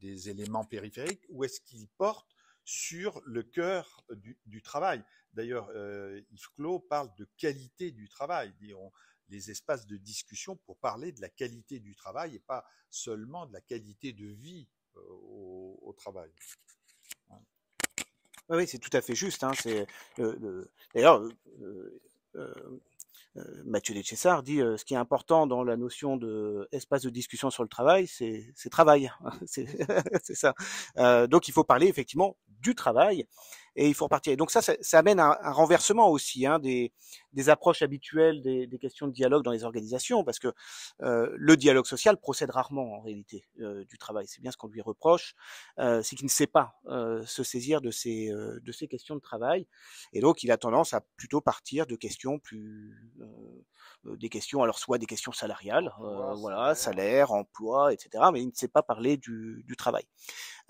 Speaker 2: des éléments périphériques, ou est-ce qu'ils portent sur le cœur du, travail D'ailleurs, Yves Clos parle de qualité du travail, les espaces de discussion pour parler de la qualité du travail et pas seulement de la qualité de vie euh, au, travail.
Speaker 4: Oui, c'est tout à fait juste. Hein, euh, d'ailleurs euh, Mathieu Descessard dit ce qui est important dans la notion de espace de discussion sur le travail, c'est travail. c'est ça. donc il faut parler effectivement du travail et il faut repartir. Donc ça, ça, amène à un, renversement aussi hein, des, des approches habituelles des, questions de dialogue dans les organisations, parce que euh, le dialogue social procède rarement en réalité euh, du travail. C'est bien ce qu'on lui reproche, euh, c'est qu'il ne sait pas se saisir de ces de ces questions de travail, et donc il a tendance à plutôt partir de questions plus des questions, alors soit des questions salariales, voilà, salaire, emploi, etc. Mais il ne sait pas parler du, travail.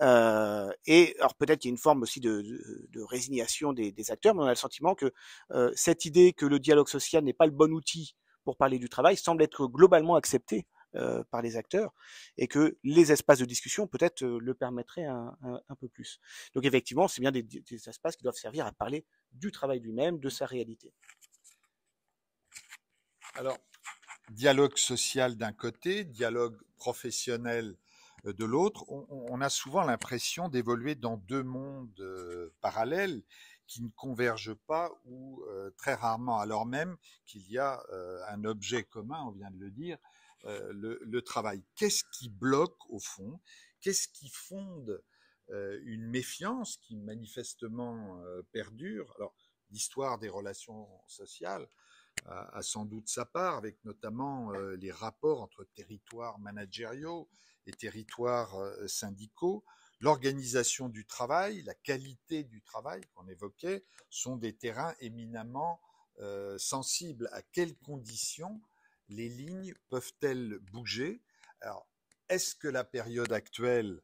Speaker 4: et alors peut-être qu'il y a une forme aussi de, résignation des, acteurs, mais on a le sentiment que cette idée que le dialogue social n'est pas le bon outil pour parler du travail semble être globalement accepté euh, par les acteurs et que les espaces de discussion peut-être euh, le permettraient un, peu plus. Donc effectivement, c'est bien des, espaces qui doivent servir à parler du travail lui-même, de sa réalité.
Speaker 2: Alors, dialogue social d'un côté, dialogue professionnel euh, de l'autre, on, on, a souvent l'impression d'évoluer dans deux mondes parallèles qui ne convergent pas ou euh, très rarement, alors même qu'il y a euh, un objet commun, on vient de le dire, euh, le, travail. Qu'est-ce qui bloque au fond Qu'est-ce qui fonde une méfiance qui manifestement perdure Alors, l'histoire des relations sociales a, sans doute sa part, avec notamment les rapports entre territoires managériaux et territoires syndicaux l'organisation du travail, la qualité du travail qu'on évoquait, sont des terrains éminemment euh, sensibles. À quelles conditions les lignes peuvent-elles bouger Alors, est-ce que la période actuelle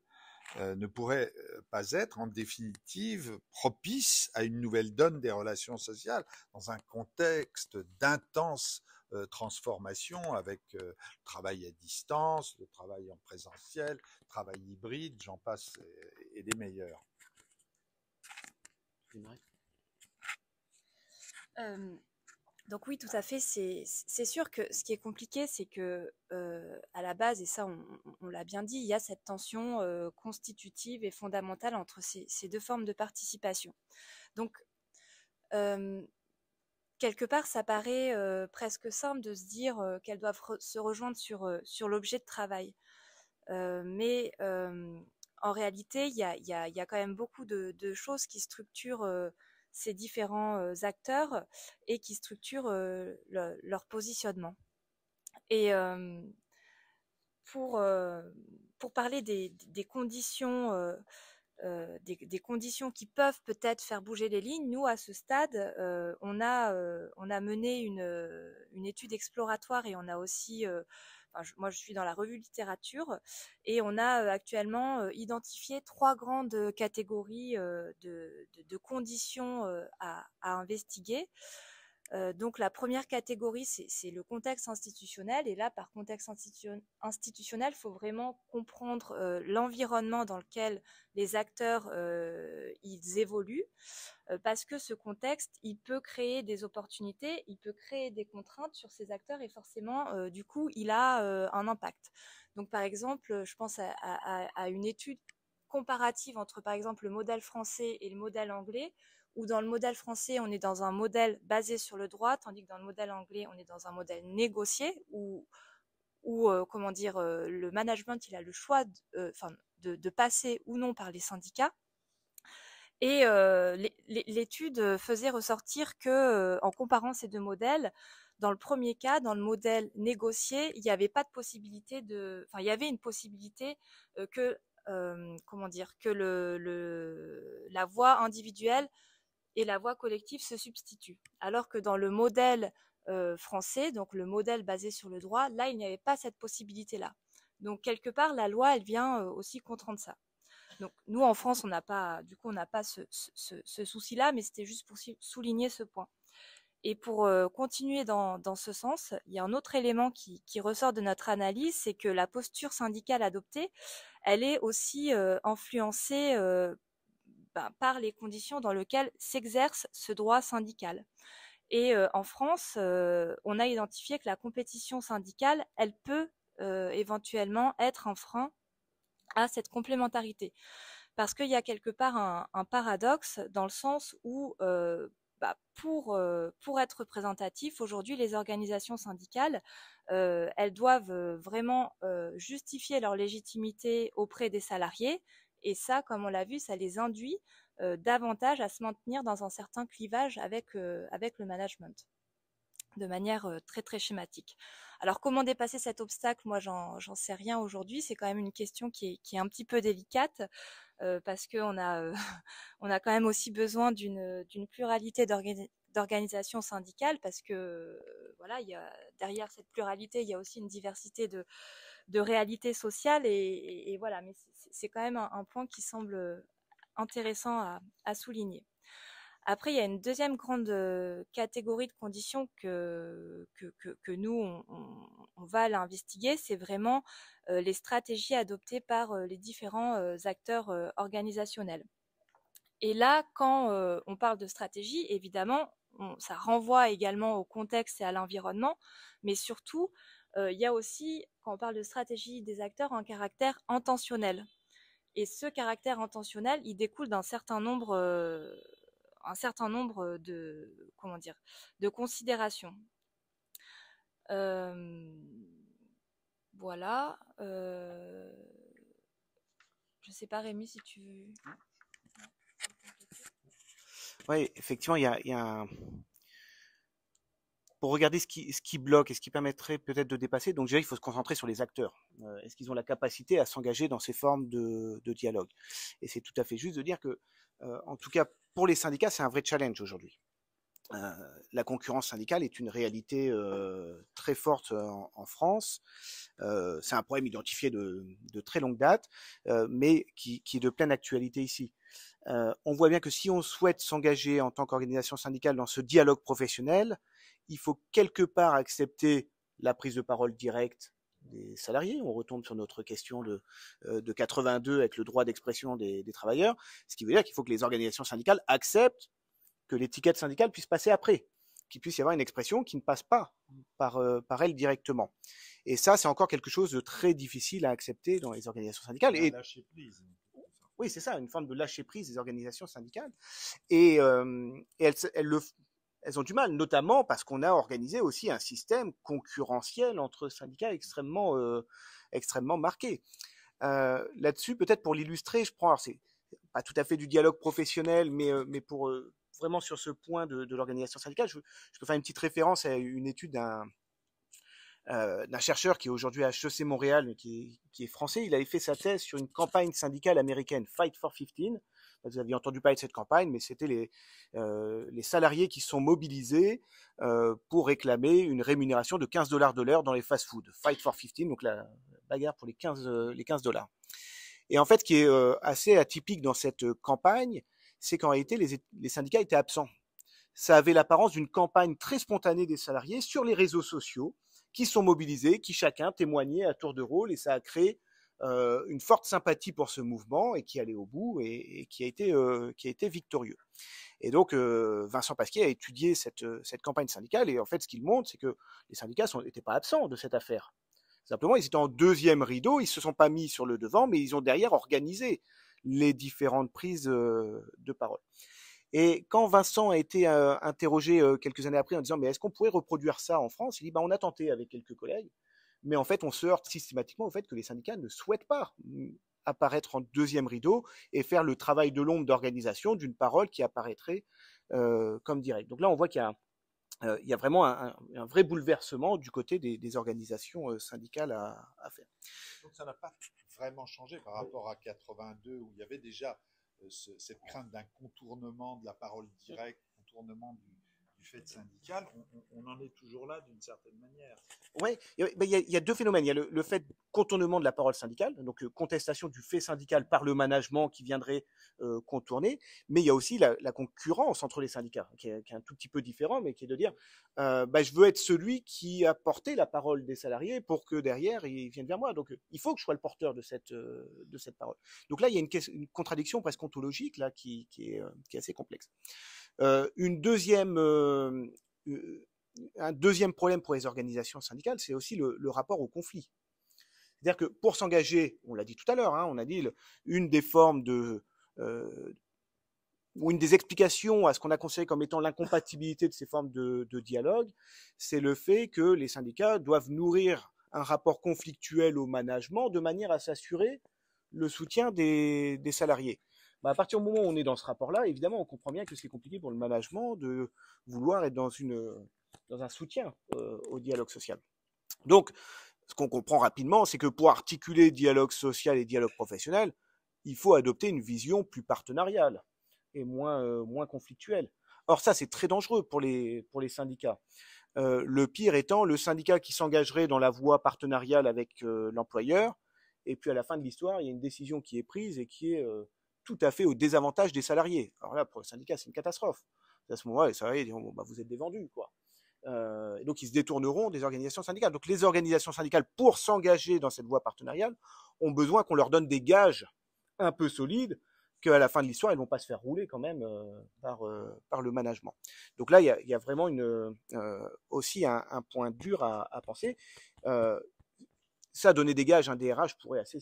Speaker 2: euh, ne pourrait euh, pas être en définitive propice à une nouvelle donne des relations sociales dans un contexte d'intense euh, transformation avec le euh, travail à distance, le travail en présentiel, travail hybride, j'en passe et, des meilleurs.
Speaker 3: Euh, donc oui, tout à fait. C'est sûr que ce qui est compliqué, c'est que à la base, et ça on, l'a bien dit, il y a cette tension constitutive et fondamentale entre ces, deux formes de participation. Donc quelque part, ça paraît presque simple de se dire qu'elles doivent se rejoindre sur, sur l'objet de travail. mais en réalité, il y a, quand même beaucoup de, choses qui structurent ces différents acteurs et qui structurent leur positionnement. Et pour, pour parler des conditions euh, des, conditions qui peuvent peut-être faire bouger les lignes. Nous, à ce stade, euh, euh, on, a, mené une, étude exploratoire et on a aussi, moi je suis dans la revue littérature, et on a actuellement identifié trois grandes catégories de, conditions à, à, investiguer donc la première catégorie, c'est le contexte institutionnel. Et là, par contexte institutionnel, il faut vraiment comprendre l'environnement dans lequel les acteurs ils évoluent, parce que ce contexte, il peut créer des opportunités, il peut créer des contraintes sur ces acteurs, et forcément, du coup, il a un impact. Donc par exemple, je pense à, à une étude comparative entre par exemple le modèle français et le modèle anglais où dans le modèle français, on est dans un modèle basé sur le droit, tandis que dans le modèle anglais, on est dans un modèle négocié, où, euh, comment dire, euh, le management, il a le choix euh, de, passer ou non par les syndicats. Et l'étude faisait ressortir que, en comparant ces deux modèles, dans le premier cas, dans le modèle négocié, il n'y avait pas de possibilité de, enfin, il y avait une possibilité que, comment dire, que la voie individuelle et la voix collective se substitue. Alors que dans le modèle euh, français, donc le modèle basé sur le droit, là, il n'y avait pas cette possibilité-là. Donc quelque part, la loi, elle vient euh, aussi comprendre ça. Donc nous, en France, on n'a pas, du coup, on n'a pas ce, souci-là, mais c'était juste pour souligner ce point. Et pour euh, continuer dans, ce sens, il y a un autre élément qui, ressort de notre analyse, c'est que la posture syndicale adoptée, elle est aussi influencée ben, par les conditions dans lesquelles s'exerce ce droit syndical. Et euh, en France, euh, on a identifié que la compétition syndicale, elle peut euh, éventuellement être un frein à cette complémentarité. Parce qu'il y a quelque part un, paradoxe dans le sens où bah, pour, pour être représentatif, aujourd'hui, les organisations syndicales, elles doivent vraiment justifier leur légitimité auprès des salariés, et ça, comme on l'a vu, ça les induit euh, davantage à se maintenir dans un certain clivage avec, euh, avec le management de manière euh, très très schématique. Alors comment dépasser cet obstacle Moi j'en sais rien aujourd'hui. C'est quand même une question qui est, un petit peu délicate parce qu'on a, on a quand même aussi besoin d'une pluralité d'organisations syndicales, parce que voilà, y derrière cette pluralité, il y a aussi une diversité de, de réalité sociale. Et, voilà, mais c'est quand même un, point qui semble euh, intéressant à, souligner. Après, il y a une deuxième grande euh, catégorie de conditions que, que, nous, on, va l'investiguer, c'est vraiment euh, les stratégies adoptées par les différents acteurs organisationnels. Et là, quand on parle de stratégie, évidemment, ça renvoie également au contexte et à l'environnement, mais surtout, il y a aussi quand on parle de stratégie des acteurs, un caractère intentionnel. Et ce caractère intentionnel, il découle d'un certain nombre, euh, un certain nombre de, comment dire, de considérations. Euh, voilà. Euh, je ne sais pas, Rémi, si tu. veux.
Speaker 4: Oui, effectivement, il y y a un, pour regarder ce qui, bloque et ce qui permettrait peut-être de dépasser. Donc, je dirais qu'il faut se concentrer sur les acteurs. Euh, est-ce qu'ils ont la capacité à s'engager dans ces formes de, dialogue Et c'est tout à fait juste de dire que, euh, en tout cas, pour les syndicats, c'est un vrai challenge aujourd'hui. Euh, la concurrence syndicale est une réalité très forte en, France. c'est un problème identifié de, très longue date, mais qui, est de pleine actualité ici. on voit bien que si on souhaite s'engager en tant qu'organisation syndicale dans ce dialogue professionnel, il faut quelque part accepter la prise de parole directe des salariés. On retombe sur notre question de, euh, de 82 avec le droit d'expression des, travailleurs, ce qui veut dire qu'il faut que les organisations syndicales acceptent que l'étiquette syndicale puisse passer après, qu'il puisse y avoir une expression qui ne passe pas par, euh, par elle directement. Et ça, c'est encore quelque chose de très difficile à accepter dans les organisations syndicales. Et, oui, c'est ça, une forme de lâcher prise des organisations syndicales. Et, euh, elles, elles, le, elles ont du mal, notamment parce qu'on a organisé aussi un système concurrentiel entre syndicats extrêmement, euh, extrêmement marqué. Euh, là-dessus, peut-être pour l'illustrer, je prends, c'est pas tout à fait du dialogue professionnel, mais, euh, pour vraiment sur ce point de, l'organisation syndicale, je, peux faire une petite référence à une étude d'un chercheur qui est aujourd'hui à HEC Montréal, qui qui est, français. Il avait fait sa thèse sur une campagne syndicale américaine, Fight for 15, vous aviez entendu parler de cette campagne, mais c'était les, euh, les salariés qui sont mobilisés euh, pour réclamer une rémunération de 15 dollars de l'heure dans les fast-food. Fight for 15, donc la bagarre pour les 15 euh, les 15 dollars. Et en fait, ce qui est assez atypique dans cette campagne, c'est qu'en réalité, les, les syndicats étaient absents. Ça avait l'apparence d'une campagne très spontanée des salariés sur les réseaux sociaux, qui sont mobilisés, qui chacun témoignait à tour de rôle, et ça a créé euh, une forte sympathie pour ce mouvement et qui allait au bout et, euh, qui, a été, victorieux. Et donc, euh, Vincent Pasquier a étudié cette, campagne syndicale, et en fait, ce qu'il montre, c'est que les syndicats n'étaient pas absents de cette affaire. Simplement, ils étaient en deuxième rideau, ils ne se sont pas mis sur le devant, mais ils ont derrière organisé les différentes prises de parole. Et quand Vincent a été interrogé quelques années après en disant, mais est-ce qu'on pourrait reproduire ça en France Il dit, bah, on a tenté avec quelques collègues, mais en fait, on se heurte systématiquement au fait que les syndicats ne souhaitent pas mm, apparaître en deuxième rideau et faire le travail de l'ombre d'organisation d'une parole qui apparaîtrait euh, comme directe. Donc là, on voit qu'il y a euh, il vraiment un, vrai bouleversement du côté des, organisations euh, syndicales à, faire.
Speaker 2: Donc ça n'a pas vraiment changé par rapport à 82 où il y avait déjà cette crainte d'un contournement de la parole directe, contournement du, fait syndical, on, en est toujours là d'une certaine manière.
Speaker 4: Oui, il y, a deux phénomènes. Il y a le, fait de contournement de la parole syndicale, donc euh, contestation du fait syndical par le management qui viendrait euh, contourner, mais il y a aussi la, concurrence entre les syndicats, qui est, un tout petit peu différent, mais qui est de dire, euh, bah, je veux être celui qui a porté la parole des salariés pour que derrière, ils viennent vers moi. Donc, il faut que je sois le porteur de cette, de cette parole. Donc là, il y a une, contradiction presque ontologique là, qui est assez complexe. Euh, euh, euh, un deuxième problème pour les organisations syndicales, c'est aussi le, rapport au conflit. C'est-à-dire que pour s'engager, on l'a dit tout à l'heure, hein, on a dit une des formes de ou une des explications à ce qu'on a considéré comme étant l'incompatibilité de ces formes de, dialogue, c'est le fait que les syndicats doivent nourrir un rapport conflictuel au management de manière à s'assurer le soutien des salariés. Bah, à partir du moment où on est dans ce rapport-là, évidemment, on comprend bien que c'est compliqué pour le management de vouloir être dans, une, dans un soutien euh, au dialogue social. Donc, ce qu'on comprend rapidement, c'est que pour articuler dialogue social et dialogue professionnel, il faut adopter une vision plus partenariale et moins, euh, moins conflictuelle. Or, ça, c'est très dangereux pour les, pour les syndicats. Euh, le pire étant le syndicat qui s'engagerait dans la voie partenariale avec l'employeur, et puis à la fin de l'histoire, il y a une décision qui est prise et qui est tout à fait au désavantage des salariés. Alors là, pour le syndicat, c'est une catastrophe. À ce moment-là, les salariés diront, bah, vous êtes des quoi. Euh, donc, ils se détourneront des organisations syndicales. Donc, les organisations syndicales, pour s'engager dans cette voie partenariale, ont besoin qu'on leur donne des gages un peu solides qu'à la fin de l'histoire, ils vont pas se faire rouler quand même euh, euh, par, le management. Donc là, il y a, vraiment une, aussi un, point dur à, à penser ça, donner des gages, un DRH pourrait assez,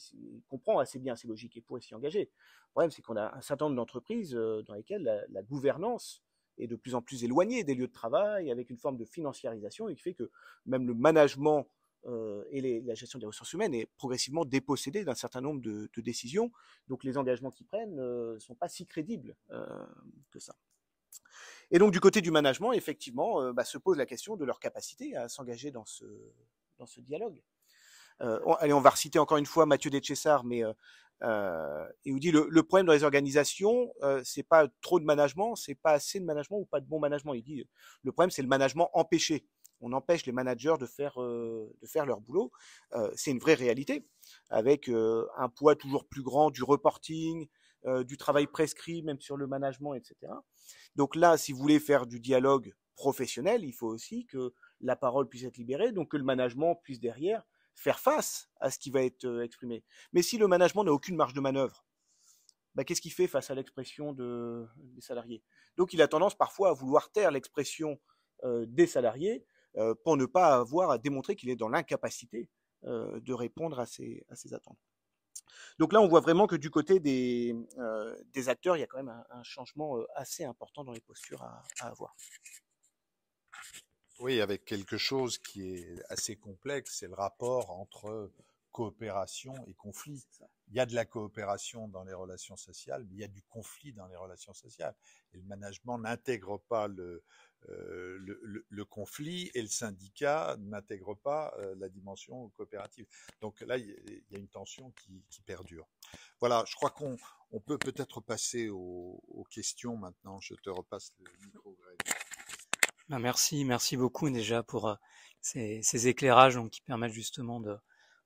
Speaker 4: comprend assez bien, ces logique et pourrait s'y engager. Le problème, c'est qu'on a un certain nombre d'entreprises euh, dans lesquelles la, gouvernance est de plus en plus éloignée des lieux de travail, avec une forme de financiarisation, et qui fait que même le management euh, et la gestion des ressources humaines est progressivement dépossédée d'un certain nombre de, décisions. Donc les engagements qu'ils prennent ne euh, sont pas si crédibles que ça. Et donc du côté du management, effectivement, bah, se pose la question de leur capacité à s'engager dans ce dialogue. Euh, on, allez, on va reciter encore une fois Mathieu deschessard mais euh, euh, il nous dit le, problème dans les organisations, ce c'est pas trop de management, c'est pas assez de management ou pas de bon management. Il dit le problème c'est le management empêché. On empêche les managers de faire leur boulot. c'est une vraie réalité avec un poids toujours plus grand du reporting, du travail prescrit même sur le management, etc. Donc là, si vous voulez faire du dialogue professionnel, il faut aussi que la parole puisse être libérée, donc que le management puisse derrière faire face à ce qui va être euh, exprimé. Mais si le management n'a aucune marge de manœuvre, bah, qu'est-ce qu'il fait face à l'expression des salariés Donc il a tendance parfois à vouloir taire l'expression euh, des salariés euh, pour ne pas avoir à démontrer qu'il est dans l'incapacité de répondre à ses, attentes. Donc là, on voit vraiment que du côté des, acteurs, il y a quand même un, changement assez important dans les postures à avoir. Oui,
Speaker 2: avec quelque chose qui est assez complexe, c'est le rapport entre coopération et conflit. Il y a de la coopération dans les relations sociales, mais il y a du conflit dans les relations sociales. Et le management n'intègre pas le, euh, conflit et le syndicat n'intègre pas euh, la dimension coopérative. Donc là, il y, a une tension qui, perdure. Voilà, je crois qu'on peut peut-être passer aux, aux, questions maintenant. Je te repasse le micro, Greg.
Speaker 1: Ben, merci, merci beaucoup déjà pour ces, éclairages qui permettent justement de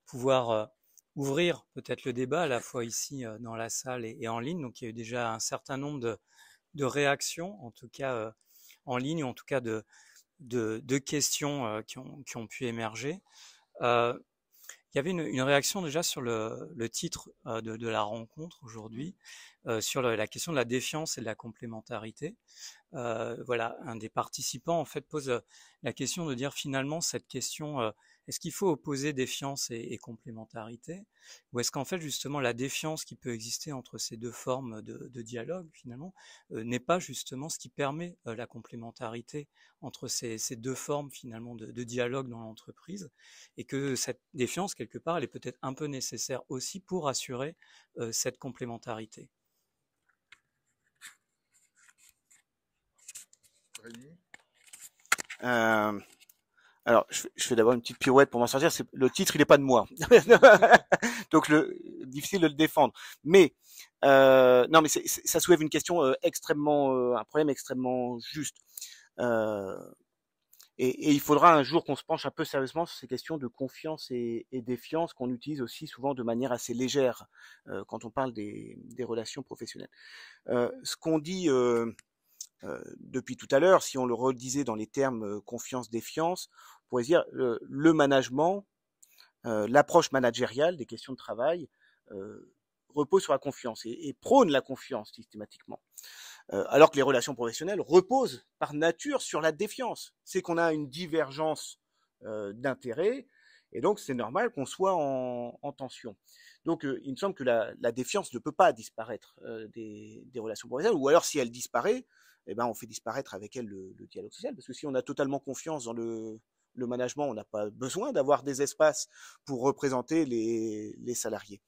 Speaker 1: pouvoir ouvrir peut-être le débat à la fois ici dans la salle et, en ligne. Donc il y a eu déjà un certain nombre de, réactions, en tout cas en ligne, en tout cas de, questions qui, ont, pu émerger il y avait une, réaction déjà sur le, titre euh, de, la rencontre aujourd'hui, mmh. euh, sur la, question de la défiance et de la complémentarité. Euh, voilà, un des participants en fait pose la question de dire finalement cette question est-ce qu'il faut opposer défiance et, complémentarité Ou est-ce qu'en fait, justement, la défiance qui peut exister entre ces deux formes de, dialogue, finalement, euh, n'est pas justement ce qui permet euh, la complémentarité entre ces, deux formes, finalement, de, dialogue dans l'entreprise Et que cette défiance, quelque part, elle est peut-être un peu nécessaire aussi pour assurer euh, cette complémentarité
Speaker 4: alors, je, fais d'abord une petite pirouette pour m'en sortir. le titre, il n'est pas de moi, donc difficile de le défendre. Mais euh, non, mais ça soulève une question euh, extrêmement, euh, un problème extrêmement juste. Et, il faudra un jour qu'on se penche un peu sérieusement sur ces questions de confiance et, défiance qu'on utilise aussi souvent de manière assez légère quand on parle des relations professionnelles. ce qu'on dit depuis tout à l'heure, si on le redisait dans les termes confiance-défiance, pourrait dire le, le management, euh, l'approche managériale des questions de travail euh, repose sur la confiance et, prône la confiance systématiquement. Euh, alors que les relations professionnelles reposent par nature sur la défiance. C'est qu'on a une divergence euh, d'intérêts et donc c'est normal qu'on soit en, en, tension. Donc euh, il me semble que la, la défiance ne peut pas disparaître euh, des, des, relations professionnelles, ou alors si elle disparaît, eh ben, on fait disparaître avec elle le, le, dialogue social, parce que si on a totalement confiance dans le, le management, on n'a pas besoin d'avoir des espaces pour représenter les, salariés.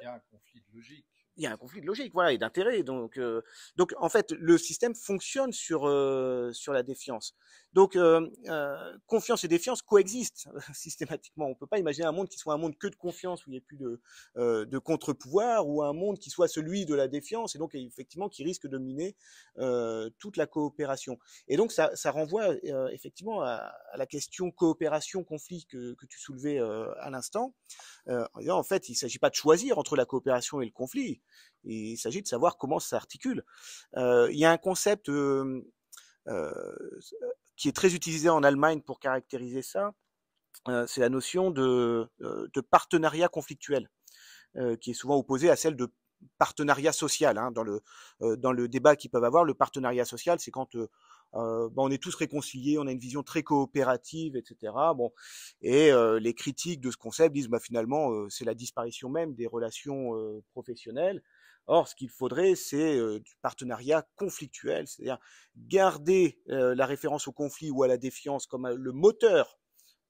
Speaker 4: Il y a un conflit de logique. Il y a un conflit de logique, voilà, et d'intérêt. Donc, euh, donc en fait, le système fonctionne sur euh, la défiance. Donc, euh, euh, confiance et défiance coexistent systématiquement. On ne peut pas imaginer un monde qui soit un monde que de confiance, où il n'y ait plus de, euh, de contre-pouvoir, ou un monde qui soit celui de la défiance, et donc effectivement qui risque de miner euh, toute la coopération. Et donc, ça, ça renvoie euh, effectivement à, à, la question coopération-conflit que, que, tu soulevais euh, à l'instant. en fait, il ne s'agit pas de choisir entre la coopération et le conflit. Il s'agit de savoir comment ça s'articule. Il y a un concept... Euh, qui est très utilisée en Allemagne pour caractériser ça, euh, c'est la notion de, euh, partenariat conflictuel, euh, qui est souvent opposée à celle de partenariat social. Hein. dans, le, dans le débat qu'ils peuvent avoir, le partenariat social, c'est quand ben, on est tous réconciliés, on a une vision très coopérative, etc. Bon, et les critiques de ce concept disent bah, finalement c'est la disparition même des relations professionnelles Or, ce qu'il faudrait, c'est euh, du partenariat conflictuel, c'est-à-dire garder euh, la référence au conflit ou à la défiance comme euh, le moteur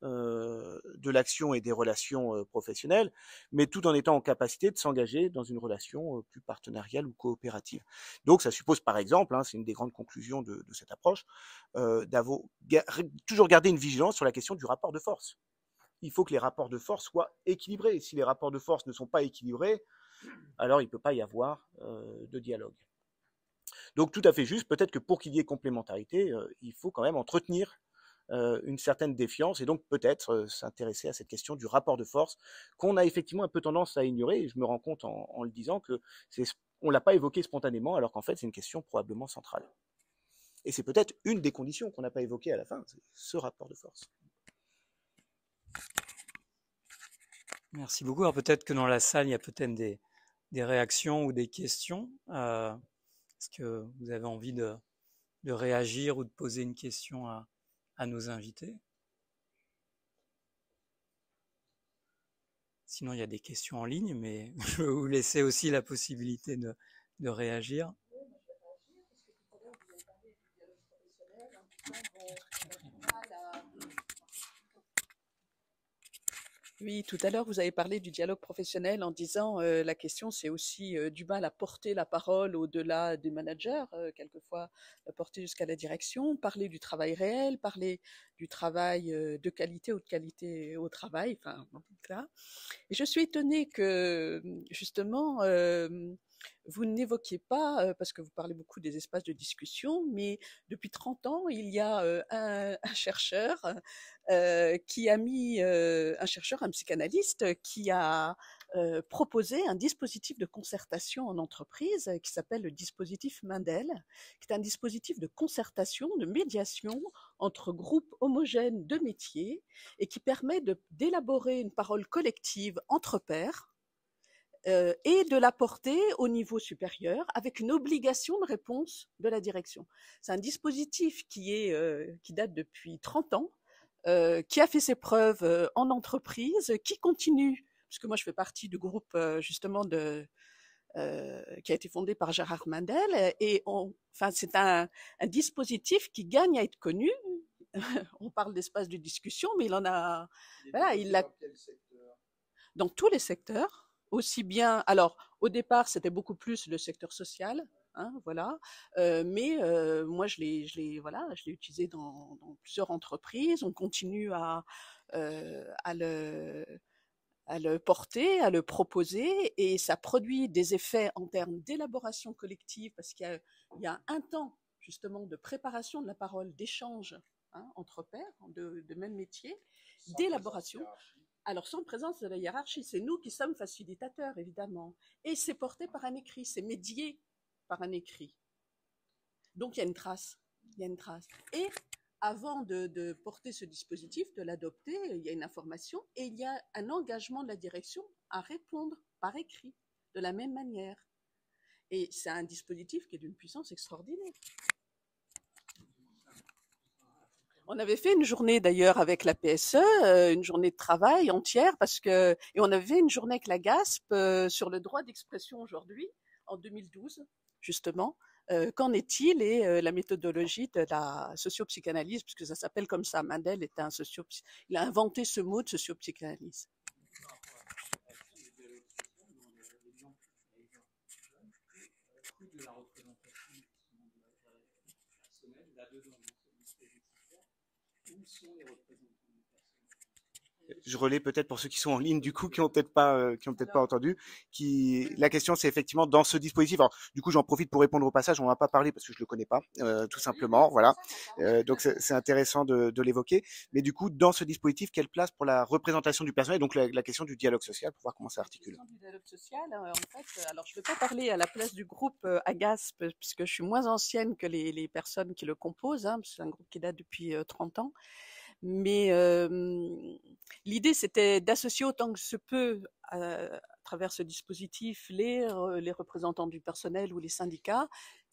Speaker 4: de l'action et des relations professionnelles, mais tout en étant en capacité de s'engager dans une relation plus partenariale ou coopérative. Donc, ça suppose, par exemple, hein, c'est une des grandes conclusions de, cette approche, d'avoir toujours garder une vigilance sur la question du rapport de force. Il faut que les rapports de force soient équilibrés. Si les rapports de force ne sont pas équilibrés, alors il ne peut pas y avoir euh, de dialogue. Donc tout à fait juste, peut-être que pour qu'il y ait complémentarité, euh, il faut quand même entretenir euh, une certaine défiance et donc peut-être s'intéresser à cette question du rapport de force qu'on a effectivement un peu tendance à ignorer. Et je me rends compte en, le disant que on l'a pas évoqué spontanément alors qu'en fait c'est une question probablement centrale. Et c'est peut-être une des conditions qu'on n'a pas évoquées à la fin, ce rapport de
Speaker 1: force. Merci beaucoup. Alors peut-être que dans la salle, il y a peut-être des, des réactions ou des questions. Euh, est-ce que vous avez envie de, réagir ou de poser une question à, nos invités Sinon, il y a des questions en ligne, mais je vais vous laisser aussi la possibilité de réagir.
Speaker 5: Oui, tout à l'heure, vous avez parlé du dialogue professionnel en disant euh, la question, c'est aussi du mal à porter la parole au-delà des managers, quelquefois la porter jusqu'à la direction, parler du travail réel, parler du travail de qualité ou de qualité au travail. Enfin, Et je suis étonnée que justement vous n'évoquez pas, euh, parce que vous parlez beaucoup des espaces de discussion, mais depuis 30 ans, il y a euh, un, chercheur euh, qui a mis, un chercheur, un psychanalyste, qui a proposé un dispositif de concertation en entreprise qui s'appelle le dispositif Mendel, qui est un dispositif de concertation, de médiation entre groupes homogènes de métiers et qui permet d'élaborer une parole collective entre pairs euh, et de la porter au niveau supérieur avec une obligation de réponse de la direction. C'est un dispositif qui, est, euh, qui date depuis 30 ans, euh, qui a fait ses preuves en entreprise, qui continue, puisque moi je fais partie du groupe justement de, qui a été fondé par Gérard Mandel. Et enfin, c'est un, dispositif qui gagne à être connu. on parle d'espace de discussion, mais il en a. voilà, il l'a. Dans tous les secteurs aussi bien. Alors, au départ, c'était beaucoup plus le secteur social. Hein, voilà. Euh, mais euh, moi, je l'ai, voilà, je utilisé dans, plusieurs entreprises. On continue à, euh, à le porter, à le proposer, et ça produit des effets en termes d'élaboration collective, parce qu'il y a, un temps justement de préparation de la parole, d'échange hein, entre pairs de, de même métier, d'élaboration alors sans présence de la hiérarchie. C'est nous qui sommes facilitateurs, évidemment. Et c'est porté par un écrit, c'est médié par un écrit. Donc il y a une trace, il une trace. Et avant de porter ce dispositif, de l'adopter, il y a une information et il y a un engagement de la direction à répondre par écrit, de la même manière. Et c'est un dispositif qui est d'une puissance extraordinaire. On avait fait une journée d'ailleurs avec la PSE, euh, une journée de travail entière parce que et on avait une journée avec la GASP euh, sur le droit d'expression aujourd'hui en 2012 justement. Euh, qu'en est-il et euh, la méthodologie de la sociopsychanalyse, puisque ça s'appelle comme ça. Mandel est un il a inventé ce mot de sociopsychanalyse.
Speaker 1: 心里会不。
Speaker 4: je relais peut-être pour ceux qui sont en ligne du coup qui ont peut-être pas euh, qui ont peut-être pas entendu qui la question c'est effectivement dans ce dispositif alors du coup j'en profite pour répondre au passage on ne va pas parler parce que je le connais pas tout simplement voilà donc c'est intéressant de, l'évoquer mais du coup dans ce dispositif quelle place pour la représentation du personnel donc la, question du dialogue social pour voir comment ça articule
Speaker 5: du dialogue social euh, en fait euh, alors je vais pas parler à la place du groupe Agas, puisque je suis moins ancienne que les, personnes qui le composent hein, c'est un groupe qui date depuis 30 ans mais euh, l'idée, c'était d'associer autant que se peut euh, à travers ce dispositif les, euh, les représentants du personnel ou les syndicats.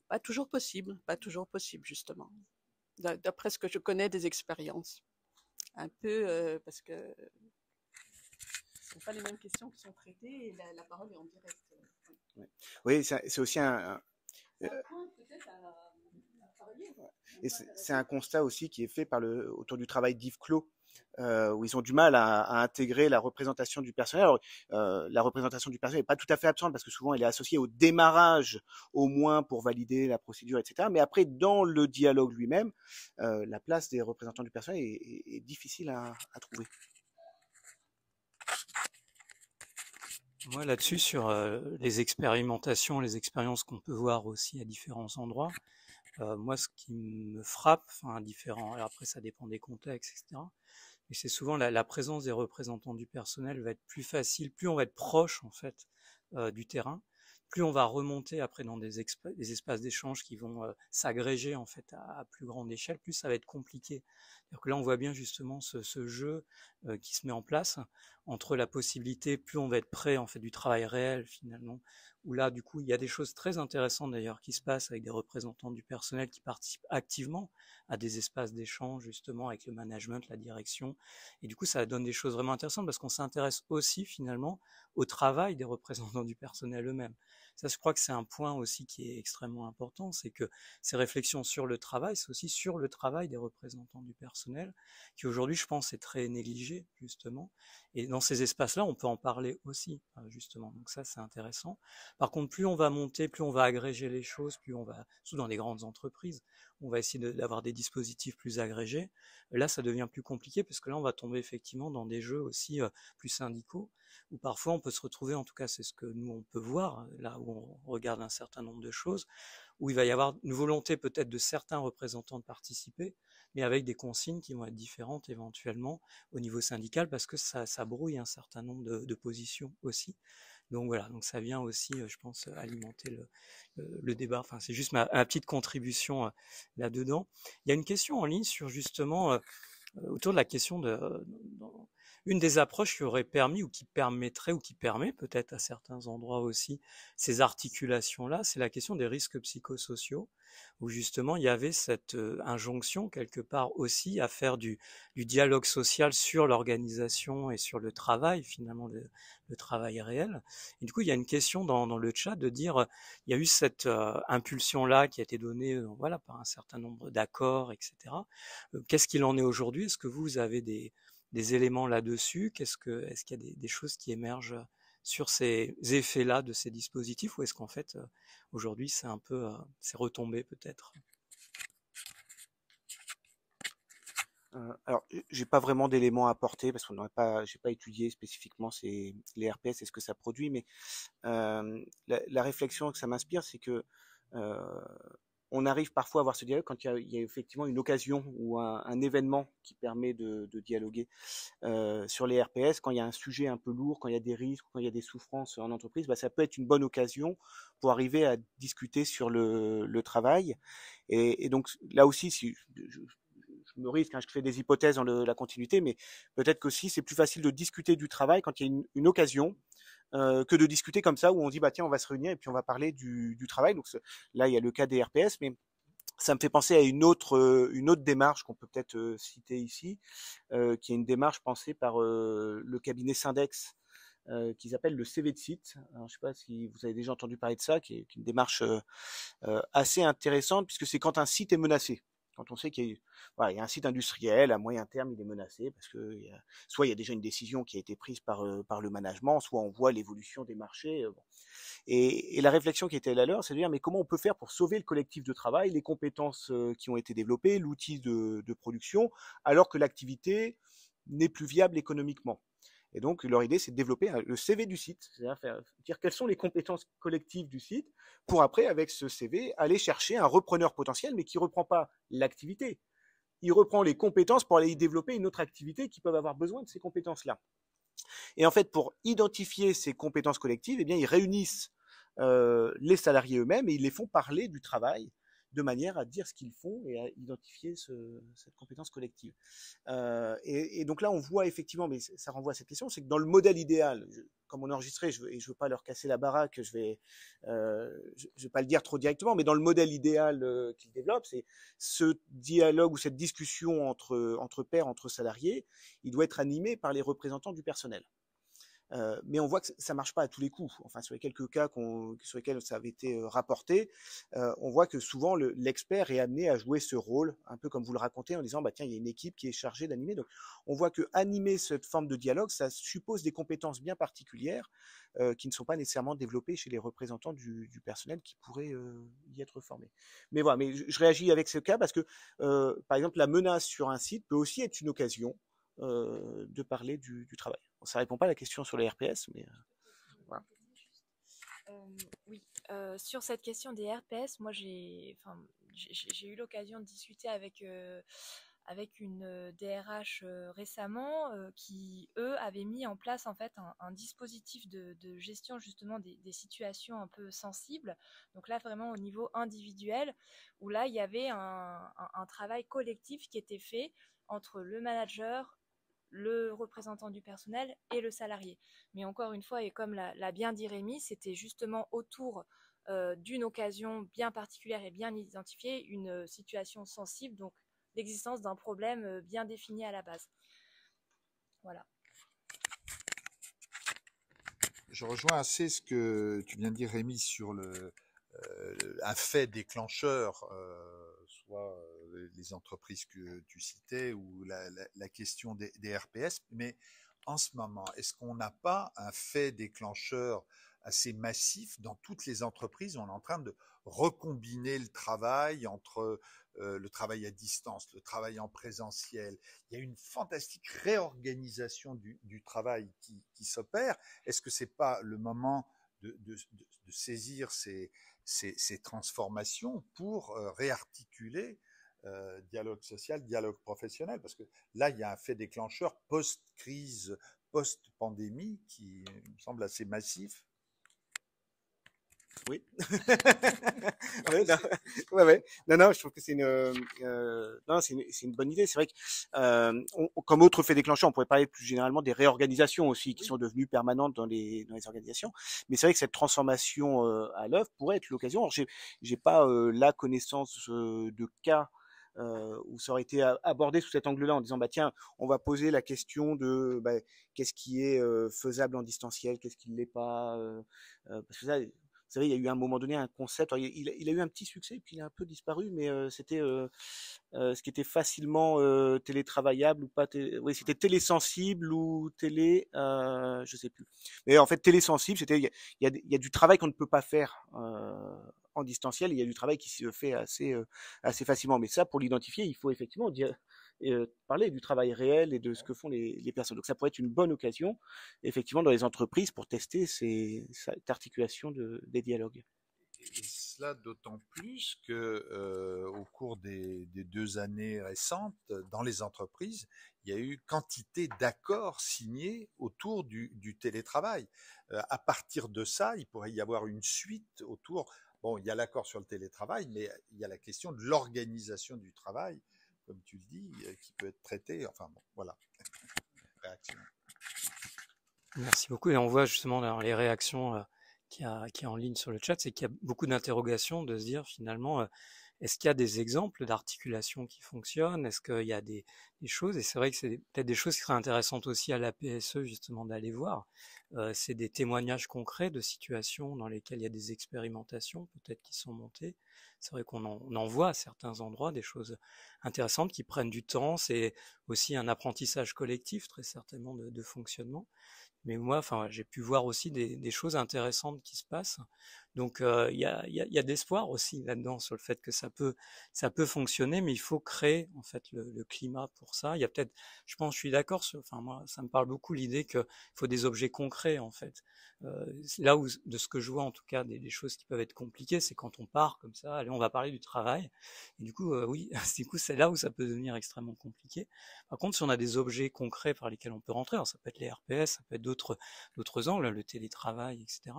Speaker 5: Pas toujours possible, pas toujours possible justement, d'après ce que je connais des expériences. Un peu parce que ce ne sont pas les mêmes questions qui sont traitées et la, parole est en direct.
Speaker 4: Oui, c'est aussi un, peut-être c'est un constat aussi qui est fait autour du travail d'Yves Clos. Euh, où ils ont du mal à, intégrer la représentation du personnel. Euh, la représentation du personnel n'est pas tout à fait absente parce que souvent elle est associée au démarrage, au moins pour valider la procédure, etc. Mais après, dans le dialogue lui-même, euh, la place des représentants du personnel est, difficile à, à, trouver.
Speaker 1: Moi, là-dessus, sur les expérimentations, les expériences qu'on peut voir aussi à différents endroits, euh, moi, ce qui me frappe, enfin, différent, après, ça dépend des contextes, etc. Mais c'est souvent la, présence des représentants du personnel va être plus facile, plus on va être proche, en fait, euh, du terrain, plus on va remonter après dans des, espaces d'échange qui vont euh, s'agréger, en fait, à, plus grande échelle, plus ça va être compliqué là, on voit bien justement ce, jeu euh, qui se met en place entre la possibilité, plus on va être prêt en fait du travail réel finalement, où là, du coup, il y a des choses très intéressantes d'ailleurs qui se passent avec des représentants du personnel qui participent activement à des espaces d'échange justement avec le management, la direction, et du coup, ça donne des choses vraiment intéressantes parce qu'on s'intéresse aussi finalement au travail des représentants du personnel eux-mêmes. Ça, je crois que c'est un point aussi qui est extrêmement important, c'est que ces réflexions sur le travail, c'est aussi sur le travail des représentants du personnel, qui aujourd'hui, je pense, est très négligé, justement. Et dans ces espaces-là, on peut en parler aussi, hein, justement. Donc ça, c'est intéressant. Par contre, plus on va monter, plus on va agréger les choses, plus on va, surtout dans les grandes entreprises, on va essayer d'avoir des dispositifs plus agrégés. Là, ça devient plus compliqué parce que là, on va tomber effectivement dans des jeux aussi euh, plus syndicaux, où parfois on peut se retrouver, en tout cas c'est ce que nous on peut voir, là où on regarde un certain nombre de choses, où il va y avoir une volonté peut-être de certains représentants de participer, mais avec des consignes qui vont être différentes éventuellement au niveau syndical parce que ça, brouille un certain nombre de positions aussi. Donc voilà, donc ça vient aussi, euh, je pense, euh, alimenter le, débat. Enfin, c'est juste ma, petite contribution euh, là-dedans. Il y a une question en ligne sur justement autour de la question de, une des approches qui aurait permis ou qui permettrait ou qui permet peut-être à certains endroits aussi ces articulations-là, c'est la question des risques psychosociaux, où justement il y avait cette injonction quelque part aussi à faire du, dialogue social sur l'organisation et sur le travail, finalement le, travail réel. Et du coup, il y a une question dans, le chat de dire, il y a eu cette impulsion-là qui a été donnée euh, voilà, par un certain nombre d'accords, etc. Qu'est-ce qu'il en est aujourd'hui Est-ce que vous avez des des éléments là-dessus Qu'est-ce que, est-ce qu'il y a des, choses qui émergent euh, sur ces effets-là de ces dispositifs, ou est-ce qu'en fait euh, aujourd'hui c'est un peu, euh, c'est retombé peut-être
Speaker 4: alors, j'ai pas vraiment d'éléments à apporter parce qu'on n'aurait pas, j'ai pas étudié spécifiquement les RPS et ce que ça produit, mais la, réflexion que ça m'inspire, c'est que on arrive parfois à avoir ce dialogue quand il y a, effectivement une occasion ou un, événement qui permet de, dialoguer euh, sur les RPS. Quand il y a un sujet un peu lourd, quand il y a des risques, quand il y a des souffrances en entreprise, bah, ça peut être une bonne occasion pour arriver à discuter sur le, travail. Et, donc là aussi, si je, me risque, quand hein, je fais des hypothèses dans la continuité, mais peut-être que si c'est plus facile de discuter du travail quand il y a une occasion euh, que de discuter comme ça où on dit bah tiens on va se réunir et puis on va parler du, travail. Donc là il y a le cas des RPS, mais ça me fait penser à une autre euh, une autre démarche qu'on peut peut-être euh, citer ici, qui est une démarche pensée par le cabinet Syndex. qu'ils appellent le CV de site. je ne sais pas si vous avez déjà entendu parler de ça, qui est une démarche assez intéressante puisque c'est quand un site est menacé. Quand on sait qu'il y, a un site industriel, à moyen terme, il est menacé parce que soit il y a déjà une décision qui a été prise par, euh, le management, soit on voit l'évolution des marchés. Euh, et, la réflexion qui était à l'heure, c'est de dire mais comment on peut faire pour sauver le collectif de travail, les compétences euh, qui ont été développées, l'outil de production, alors que l'activité n'est plus viable économiquement. Et donc, leur idée, c'est de développer le CV du site, c'est-à-dire dire quelles sont les compétences collectives du site, pour après, avec ce CV, aller chercher un repreneur potentiel, mais qui ne reprend pas l'activité. Il reprend les compétences pour aller y développer une autre activité qui peut avoir besoin de ces compétences-là. Et en fait, pour identifier ces compétences collectives, eh bien, ils réunissent euh, les salariés eux-mêmes et ils les font parler du travail de manière à dire ce qu'ils font et à identifier cette compétence collective. Euh, et, donc là, on voit effectivement, mais ça renvoie à cette question, c'est que dans le modèle idéal, comme on enregistrait, enregistré, je, et je veux pas leur casser la baraque, je vais, euh, vais pas le dire trop directement, mais dans le modèle idéal euh, qu'ils développent, c'est ce dialogue ou cette discussion entre entre pairs, entre salariés, il doit être animé par les représentants du personnel. Euh, mais on voit que ça marche pas à tous les coups. Enfin, sur les quelques cas sur lesquels ça avait été euh, rapporté, euh, on voit que souvent l'expert est amené à jouer ce rôle, un peu comme vous le racontez, en disant bah tiens, il y a une équipe qui est chargée d'animer. Donc, on voit que animer cette forme de dialogue, ça suppose des compétences bien particulières qui ne sont pas nécessairement développées chez les représentants du, personnel qui pourraient y être formés. Mais voilà, mais je, réagis avec ce cas parce que, par exemple, la menace sur un site peut aussi être une occasion de parler du travail ça répond pas à la question sur les RPS, mais euh, voilà.
Speaker 3: Euh, oui, euh, sur cette question des RPS, moi j'ai, j'ai eu l'occasion de discuter avec avec une DRH récemment qui, eux, avaient mis en place en fait un, dispositif de, gestion justement des, situations un peu sensibles. Donc là, vraiment au niveau individuel, où là, il y avait un travail collectif qui était fait entre le manager, le représentant du personnel et le salarié. Mais encore une fois, et comme l'a bien dit Rémi, c'était justement autour euh, d'une occasion bien particulière et bien identifiée, une situation sensible, donc l'existence d'un problème euh, bien défini à la base. Voilà.
Speaker 2: Je rejoins assez ce que tu viens de dire, Rémi, sur le, euh, un fait déclencheur, euh, soit les entreprises que tu citais ou la, question des, RPS, mais en ce moment, est-ce qu'on n'a pas un fait déclencheur assez massif dans toutes les entreprises. On est en train de recombiner le travail entre euh, le travail à distance, le travail en présentiel. Il y a une fantastique réorganisation du, travail qui, s'opère. Est-ce que ce n'est pas le moment de, saisir ces, transformations pour euh, réarticuler euh, dialogue social, dialogue professionnel, parce que là, il y a un fait déclencheur post-crise, post-pandémie qui me semble assez massif.
Speaker 4: Oui. non, non, je trouve que euh, c'est une, c'est une, bonne idée. C'est vrai que, euh, comme autre fait déclencheur, on pourrait parler plus généralement des réorganisations aussi qui sont devenues permanentes dans les, organisations. Mais c'est vrai que cette transformation à l'œuvre pourrait être l'occasion. Alors, j'ai, j'ai pas la connaissance de cas euh, où ça aurait été abordé sous cet angle-là en disant bah tiens, on va poser la question de bah, qu'est-ce qui est euh, faisable en distanciel, qu'est-ce qui ne l'est pas, euh, euh, parce que ça, vous savez, il y a eu à un moment donné un concept. il, a eu un petit succès, puis il a un peu disparu, mais euh, c'était euh, euh, ce qui était facilement télétravaillable ou pas. Télé... Oui, c'était télésensible ou télé, je ne sais plus. Mais en fait, télésensible, c'était il y, y a, du travail qu'on ne peut pas faire. en distanciel, il y a du travail qui se fait assez, assez facilement. Mais ça, pour l'identifier, il faut effectivement dire, et, parler du travail réel et de ce que font les, personnes. Donc ça pourrait être une bonne occasion, effectivement, dans les entreprises pour tester cette articulation des dialogues.
Speaker 2: Et cela d'autant plus que au cours des, deux années récentes, dans les entreprises, il y a eu quantité d'accords signés autour du, télétravail. à partir de ça, il pourrait y avoir une suite autour. Bon, il y a l'accord sur le télétravail, mais il y a la question de l'organisation du travail comme tu le dis, euh, qui peut être traité. Enfin bon, voilà.
Speaker 1: Merci beaucoup. Et on voit justement dans les réactions euh, qui est en ligne sur le chat, c'est qu'il y a beaucoup d'interrogations de se dire finalement, euh, est-ce qu'il y a des exemples d'articulation qui fonctionnent Est-ce qu'il y a des, des choses Et c'est vrai que c'est peut-être des choses qui seraient intéressantes aussi à la PSE justement d'aller voir. c'est des témoignages concrets de situations dans lesquelles il y a des expérimentations peut-être qui sont montées c'est vrai qu'on en, voit à certains endroits des choses intéressantes qui prennent du temps. C'est aussi un apprentissage collectif très certainement de, fonctionnement. Mais moi, enfin, j'ai pu voir aussi des, choses intéressantes qui se passent donc il y, a, y, a, y, a, de aussi là-dedans sur le fait que ça peut ça peut fonctionner, mais il faut créer en fait le, le climat pour ça. Il y a peut-être, je pense, je suis d'accord. Enfin moi, ça me parle beaucoup l'idée qu'il faut des objets concrets en fait. là où de ce que je vois en tout cas des, des choses qui peuvent être compliquées, c'est quand on part comme ça. Allez, on va parler du travail. Et du coup, oui, du coup c'est là où ça peut devenir extrêmement compliqué. Par contre, si on a des objets concrets par lesquels on peut rentrer, alors ça peut être les RPS, ça peut être d'autres d'autres angles, le télétravail, etc.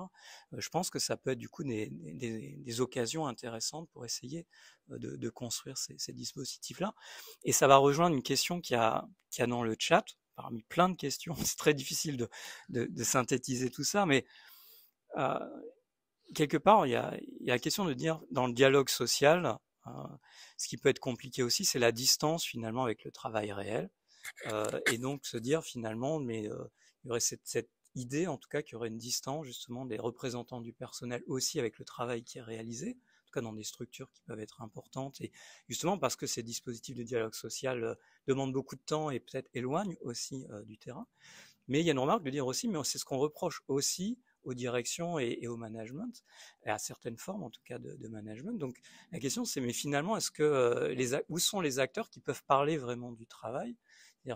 Speaker 1: je pense que ça peut être du coup des, occasions intéressantes pour essayer euh, de, construire ces, dispositifs-là. Et ça va rejoindre une question qui a, a dans le chat, parmi plein de questions. C'est très difficile de, synthétiser tout ça, mais euh, quelque part, il y, a, il y a la question de dire, dans le dialogue social, euh, ce qui peut être compliqué aussi, c'est la distance finalement avec le travail réel. et donc se dire finalement, mais il y aurait cette, cette idée en tout cas qu'il y aurait une distance justement des représentants du personnel aussi avec le travail qui est réalisé, en tout cas dans des structures qui peuvent être importantes et justement parce que ces dispositifs de dialogue social euh, demandent beaucoup de temps et peut-être éloignent aussi euh, du terrain. Mais il y a une remarque de dire aussi, mais c'est ce qu'on reproche aussi aux directions et, au management, et à certaines formes en tout cas de, management. Donc la question c'est mais finalement est-ce que euh, où sont les acteurs qui peuvent parler vraiment du travail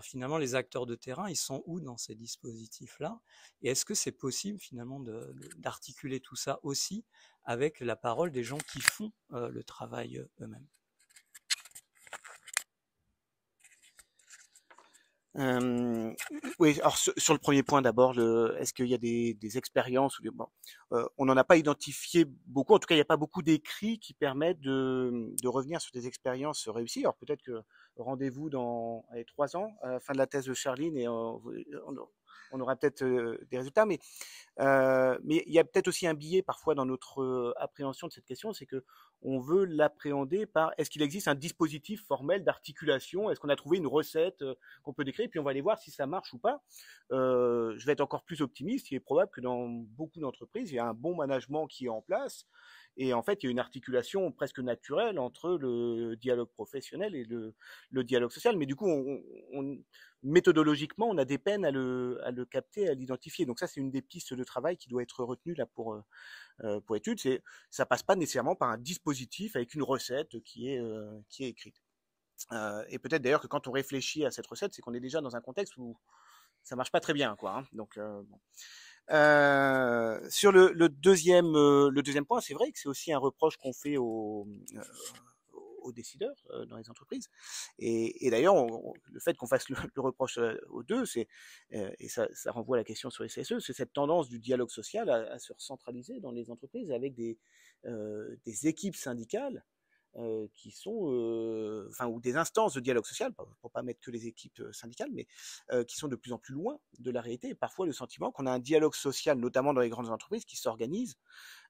Speaker 1: finalement, les acteurs de terrain, ils sont où dans ces dispositifs-là Et est-ce que c'est possible finalement d'articuler tout ça aussi avec la parole des gens qui font euh, le travail euh, eux-mêmes
Speaker 4: oui, alors sur, le premier point d'abord, est-ce qu'il y a des, des expériences ou bon, euh, On n'en a pas identifié beaucoup, en tout cas il n'y a pas beaucoup d'écrits qui permettent de, de, revenir sur des expériences réussies. Alors peut-être que rendez-vous dans allez, trois ans, fin de la thèse de Charline, et on, on aura peut-être des résultats. Mais mais il y a peut-être aussi un biais parfois dans notre appréhension de cette question, c'est que on veut l'appréhender par est-ce qu'il existe un dispositif formel d'articulation Est-ce qu'on a trouvé une recette qu'on peut décrire Puis on va aller voir si ça marche ou pas. je vais être encore plus optimiste. Il est probable que dans beaucoup d'entreprises, il y a un bon management qui est en place et en fait, il y a une articulation presque naturelle entre le dialogue professionnel et le, dialogue social. Mais du coup, on, méthodologiquement, on a des peines à le, capter, à l'identifier. Donc ça, c'est une des pistes de travail qui doit être retenue là pour euh, euh, pour études. C'est ça passe pas nécessairement par un dispositif avec une recette qui est euh, qui est écrite. et peut-être d'ailleurs que quand on réfléchit à cette recette, c'est qu'on est déjà dans un contexte où ça marche pas très bien, quoi. Hein. Donc euh, euh, sur le, deuxième, euh, le deuxième point, c'est vrai que c'est aussi un reproche qu'on fait aux, décideurs dans les entreprises. Et, d'ailleurs, le fait qu'on fasse le, reproche aux deux, c'est et ça, renvoie à la question sur les CSE, c'est cette tendance du dialogue social à, se recentraliser dans les entreprises avec des équipes syndicales euh, qui sont, euh, enfin, ou des instances de dialogue social, pour, ne pas mettre que les équipes euh, syndicales, mais qui sont de plus en plus loin de la réalité. Et parfois, le sentiment qu'on a un dialogue social, notamment dans les grandes entreprises, qui s'organise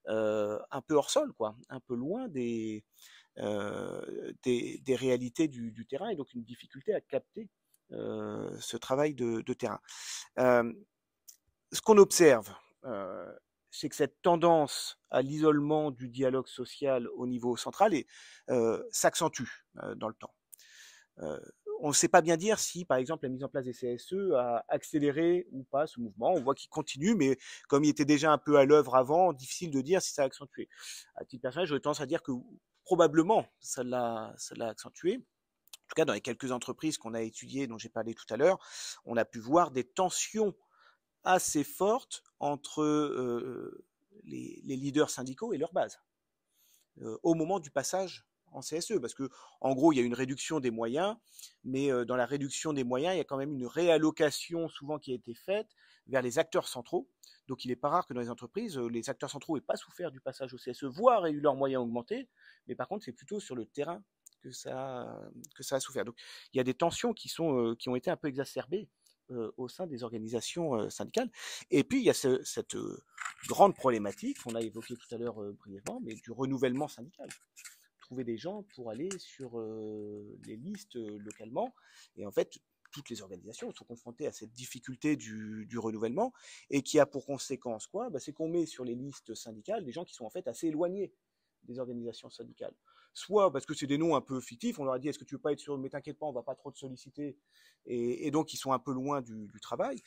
Speaker 4: un peu hors sol, quoi, un peu loin des des, réalités du, terrain, et donc une difficulté à capter ce travail de, de terrain. ce qu'on observe c'est que cette tendance à l'isolement du dialogue social au niveau central euh, s'accentue euh, dans le temps. Euh, on ne sait pas bien dire si, par exemple, la mise en place des CSE a accéléré ou pas ce mouvement. On voit qu'il continue, mais comme il était déjà un peu à l'œuvre avant, difficile de dire si ça a accentué. À titre personnel, j'aurais tendance à dire que probablement ça l'a accentué. En tout cas, dans les quelques entreprises qu'on a étudiées, dont j'ai parlé tout à l'heure, on a pu voir des tensions assez forte entre euh, les, leaders syndicaux et leur base euh, au moment du passage en CSE, parce que en gros il y a une réduction des moyens, mais euh, dans la réduction des moyens il y a quand même une réallocation souvent qui a été faite vers les acteurs centraux. Donc il n'est pas rare que dans les entreprises les acteurs centraux n'aient pas souffert du passage au CSE, voire aient eu leurs moyens augmentés, mais par contre c'est plutôt sur le terrain que ça que ça a souffert. Donc il y a des tensions qui sont qui ont été un peu exacerbées euh, au sein des organisations euh, syndicales. Et puis, il y a cette euh, grande problématique qu'on a évoquée tout à l'heure brièvement, mais du renouvellement syndical. Trouver des gens pour aller sur les listes localement. Et en fait, toutes les organisations sont confrontées à cette difficulté du, renouvellement et qui a pour conséquence quoi bah, C'est qu'on met sur les listes syndicales des gens qui sont en fait assez éloignés des organisations syndicales soit parce que c'est des noms un peu fictifs, on leur a dit est-ce que tu veux pas être sur, mais t'inquiète pas, on va pas trop te solliciter, et, donc ils sont un peu loin du, travail.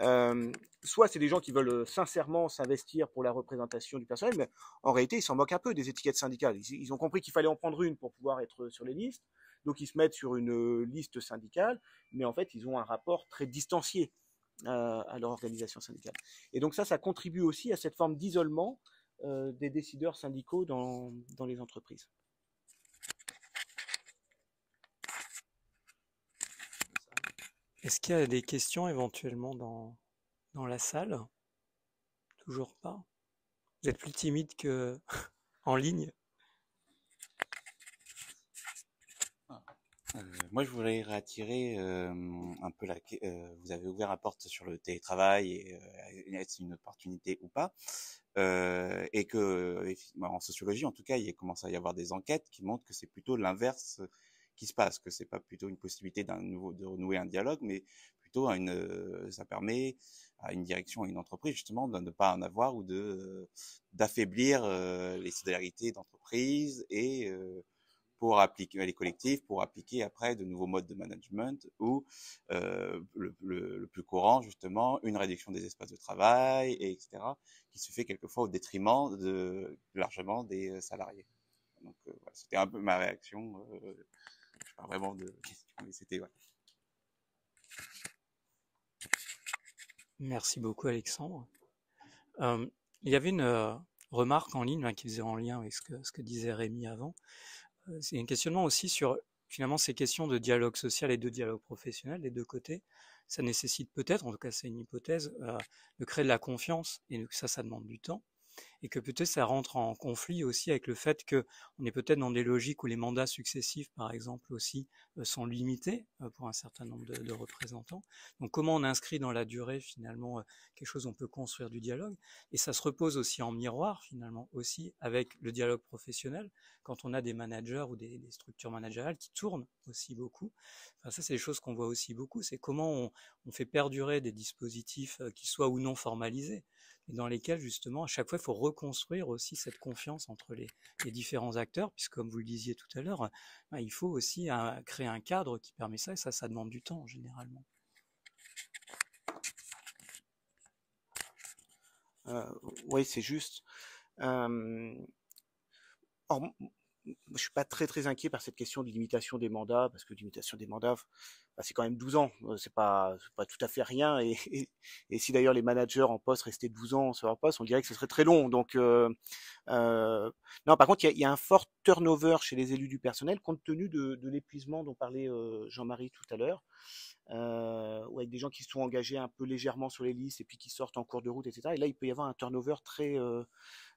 Speaker 4: Euh, soit c'est des gens qui veulent euh, sincèrement s'investir pour la représentation du personnel, mais en réalité ils s'en moquent un peu des étiquettes syndicales. Ils, ont compris qu'il fallait en prendre une pour pouvoir être sur les listes, donc ils se mettent sur une euh, liste syndicale, mais en fait ils ont un rapport très distancié à leur organisation syndicale. Et donc ça, ça contribue aussi à cette forme d'isolement des décideurs syndicaux dans les entreprises.
Speaker 1: Est-ce qu'il y a des questions éventuellement dans, dans la salle Toujours pas. Vous êtes plus timide que en ligne.
Speaker 6: Euh, moi, je voulais attirer euh, un peu la. Euh, vous avez ouvert la porte sur le télétravail et est-ce une opportunité ou pas Et que en sociologie, en tout cas, il commence à y avoir des enquêtes qui montrent que c'est plutôt l'inverse qui se passe, que c'est pas plutôt une possibilité d'un nouveau de renouer un dialogue, mais plutôt une, euh, ça permet à une direction, à une entreprise justement de ne pas en avoir ou de euh, d'affaiblir euh, les solidarités d'entreprise et pour appliquer les collectifs, pour appliquer après de nouveaux modes de management ou le, le, plus courant justement une réduction des espaces de travail et etc qui se fait quelquefois au détriment de largement des salariés. Donc voilà, c'était un peu ma réaction vraiment de c'était.
Speaker 1: Merci beaucoup, Alexandre. Euh, il y avait une euh, remarque en ligne qui faisait en lien avec ce que, ce que disait Rémi avant. Euh, c'est un questionnement aussi sur finalement ces questions de dialogue social et de dialogue professionnel des deux côtés. Ça nécessite peut-être, en tout cas c'est une hypothèse, de créer de la confiance et ça, ça demande du temps et que peut-être ça rentre en conflit aussi avec le fait qu'on est peut-être dans des logiques où les mandats successifs, par exemple, aussi euh, sont limités euh, pour un certain nombre de, représentants. Donc comment on inscrit dans la durée finalement euh, quelque chose on peut construire du dialogue et ça se repose aussi en miroir finalement aussi avec le dialogue professionnel quand on a des managers ou des, structures managériales qui tournent aussi beaucoup. Enfin, ça, c'est des choses qu'on voit aussi beaucoup. C'est comment on, on fait perdurer des dispositifs qui soient ou non formalisés et dans lesquels justement à chaque fois il faut reconstruire aussi cette confiance entre les, différents acteurs, puisque comme vous le disiez tout à l'heure, ben, il faut aussi euh, créer un cadre qui permet ça, et ça, ça demande du temps généralement.
Speaker 4: Euh, oui, c'est juste. Euh, or, je ne suis pas très très inquiet par cette question de limitation des mandats parce que limitation des mandats bah, c'est quand même 12 ans euh, c'est pas pas tout à fait rien et, si d'ailleurs les managers en poste restaient 12 ans sur leur poste on dirait que ce serait très long donc euh, euh, non par contre il y a, un fort turnover chez les élus du personnel compte tenu de, l'épuisement dont parlait Jean-Marie tout à l'heure ou avec des gens qui se sont engagés un peu légèrement sur les listes et puis qui sortent en cours de route etc et là il peut y avoir un turnover très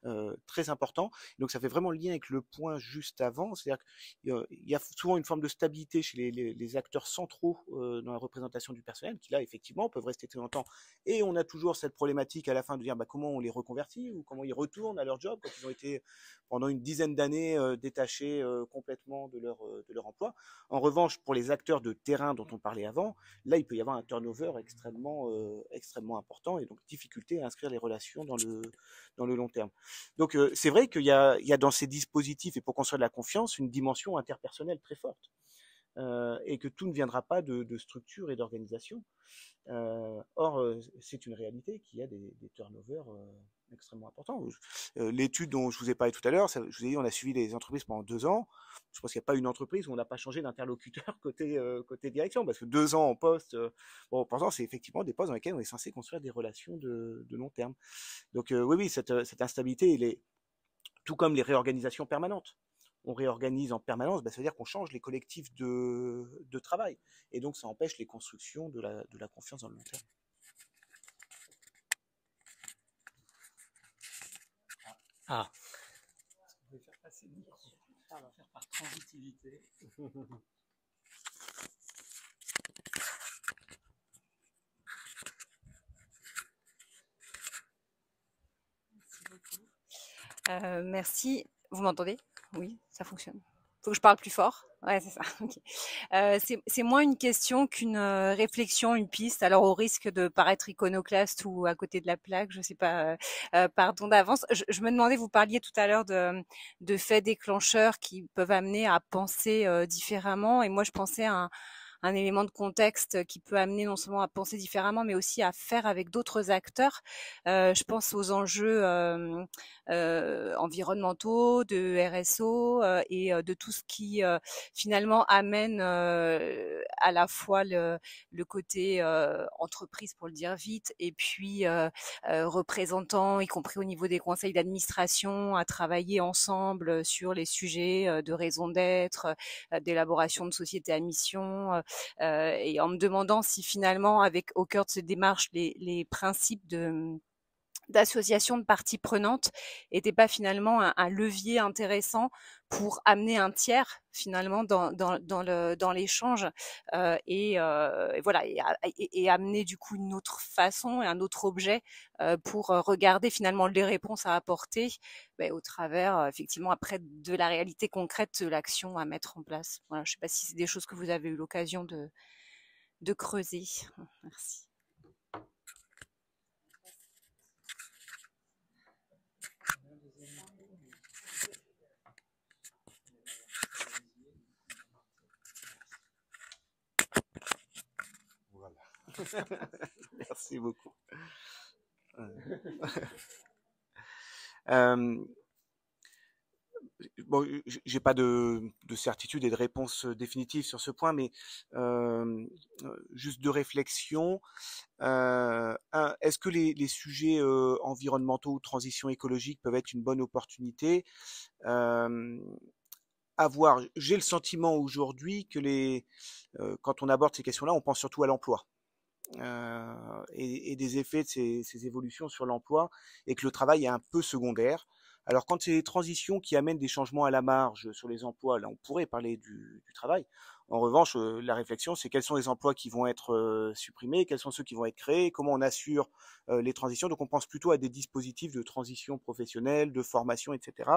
Speaker 4: euh, très important. Donc ça fait vraiment le lien avec le point juste avant, c'est-à-dire qu'il euh, y a souvent une forme de stabilité chez les, acteurs centraux euh, dans la représentation du personnel, qui là effectivement peuvent rester très longtemps. Et on a toujours cette problématique à la fin de dire bah, comment on les reconvertit ou comment ils retournent à leur job quand ils ont été pendant une dizaine d'années détachés complètement de leur, de leur emploi. En revanche, pour les acteurs de terrain dont on parlait avant, là, il peut y avoir un turnover extrêmement, extrêmement important et donc difficulté à inscrire les relations dans le, dans le long terme. Donc euh, c'est vrai qu'il y a, dans ces dispositifs et pour construire de la confiance une dimension interpersonnelle très forte. Euh, et que tout ne viendra pas de, structure et d'organisation. Euh, or, c'est une réalité qu'il y a des turnovers extrêmement important. Euh, l'étude dont je vous ai parlé tout à l'heure, je vous ai dit, on a suivi les entreprises pendant deux ans. Je pense qu'il n'y a pas une entreprise où on n'a pas changé d'interlocuteur côté, euh, côté direction, parce que deux ans en poste, euh, bon, pourtant, c'est effectivement des postes dans lesquels on est censé construire des relations de, long terme. Donc, oui, oui, cette, instabilité, tout comme les réorganisations permanentes on réorganise en permanence, cest bah, ça veut dire qu'on change les collectifs de, travail. Et donc, ça empêche les constructions de la, de la confiance dans le long terme. Ah. Je vais faire passer le micro. On va faire par transitivité.
Speaker 7: Euh, merci. Vous m'entendez Oui, ça fonctionne. Faut que je parle plus fort. Ouais, c'est ça. Euh, c'est moins une question qu'une euh, réflexion, une piste. Alors au risque de paraître iconoclaste ou à côté de la plaque, je ne sais pas. Euh, pardon d'avance. Je, me demandais, vous parliez tout à l'heure de, de faits déclencheurs qui peuvent amener à penser différemment, et moi je pensais à un, un élément de contexte euh, qui peut amener non seulement à penser différemment, mais aussi à faire avec d'autres acteurs. Euh, je pense aux enjeux euh, euh environnementaux, de RSO euh, et de tout ce qui finalement amène à la fois le, le côté entreprise, pour le dire vite, et puis représentants, y compris au niveau des conseils d'administration, à travailler ensemble sur les sujets de raison d'être, d'élaboration de sociétés à mission, euh, et en me demandant si finalement, avec au cœur de cette démarche, les, les principes de d'associations de parties prenantes n'était pas finalement un, levier intéressant pour amener un tiers finalement dans, dans, dans l'échange dans euh, euh, et, voilà et, amener du coup une autre façon et un autre objet euh, pour euh, regarder finalement les réponses à apporter au travers effectivement après de la réalité concrète de l'action à mettre en place. Voilà, je ne sais pas si c'est des choses que vous avez eu l'occasion de, de creuser. Merci.
Speaker 4: Merci beaucoup. Euh, euh, bon, j'ai pas de, certitude et de réponse définitive sur ce point, mais euh, juste deux réflexions. est-ce que les, sujets environnementaux ou transition écologique peuvent être une bonne opportunité avoir j'ai le sentiment aujourd'hui que les quand on aborde ces questions-là, on pense surtout à l'emploi. Euh, et, et, des effets de ces, évolutions sur l'emploi et que le travail est un peu secondaire. Alors quand c'est des transitions qui amènent des changements à la marge sur les emplois, là on pourrait parler du, du travail. En revanche, euh, la réflexion, c'est quels sont les emplois qui vont être euh, supprimés, quels sont ceux qui vont être créés, comment on assure les transitions. Donc on pense plutôt à des dispositifs de transition professionnelle, de formation, etc.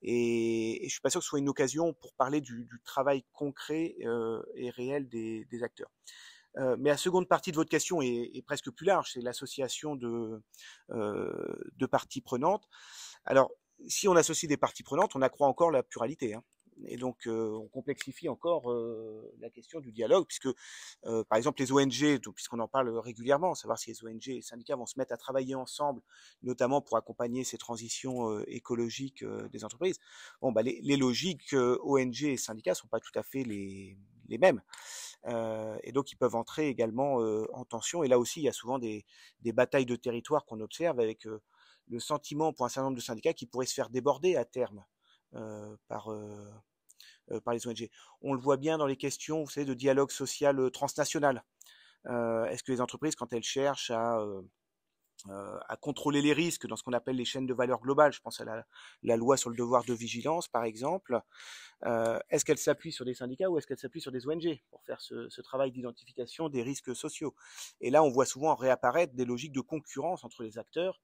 Speaker 4: Et, et je suis pas sûr que ce soit une occasion pour parler du, du travail concret et réel des, des acteurs mais la seconde partie de votre question est, presque plus large, c'est l'association de, parties prenantes. Alors, si on associe des parties prenantes, on accroît encore la pluralité. Hein, et donc, on complexifie encore la question du dialogue, puisque, par exemple, les ONG, puisqu'on en parle régulièrement, savoir si les ONG et les syndicats vont se mettre à travailler ensemble, notamment pour accompagner ces transitions écologiques des entreprises. Bon, bah, les, les logiques ONG et syndicats ne sont pas tout à fait les mêmes et donc ils peuvent entrer également en tension. Et là aussi, il y a souvent des, batailles de territoire qu'on observe avec le sentiment pour un certain nombre de syndicats qui pourraient se faire déborder à terme par par les ONG. On le voit bien dans les questions, vous savez, de dialogue social transnational. Est-ce que les entreprises, quand elles cherchent à euh, à contrôler les risques dans ce qu'on appelle les chaînes de valeur globales. Je pense à la, loi sur le devoir de vigilance, par exemple. Euh, est-ce qu'elle s'appuie sur des syndicats ou est-ce qu'elle s'appuie sur des ONG pour faire ce travail d'identification des risques sociaux Et là, on voit souvent réapparaître des logiques de concurrence entre les acteurs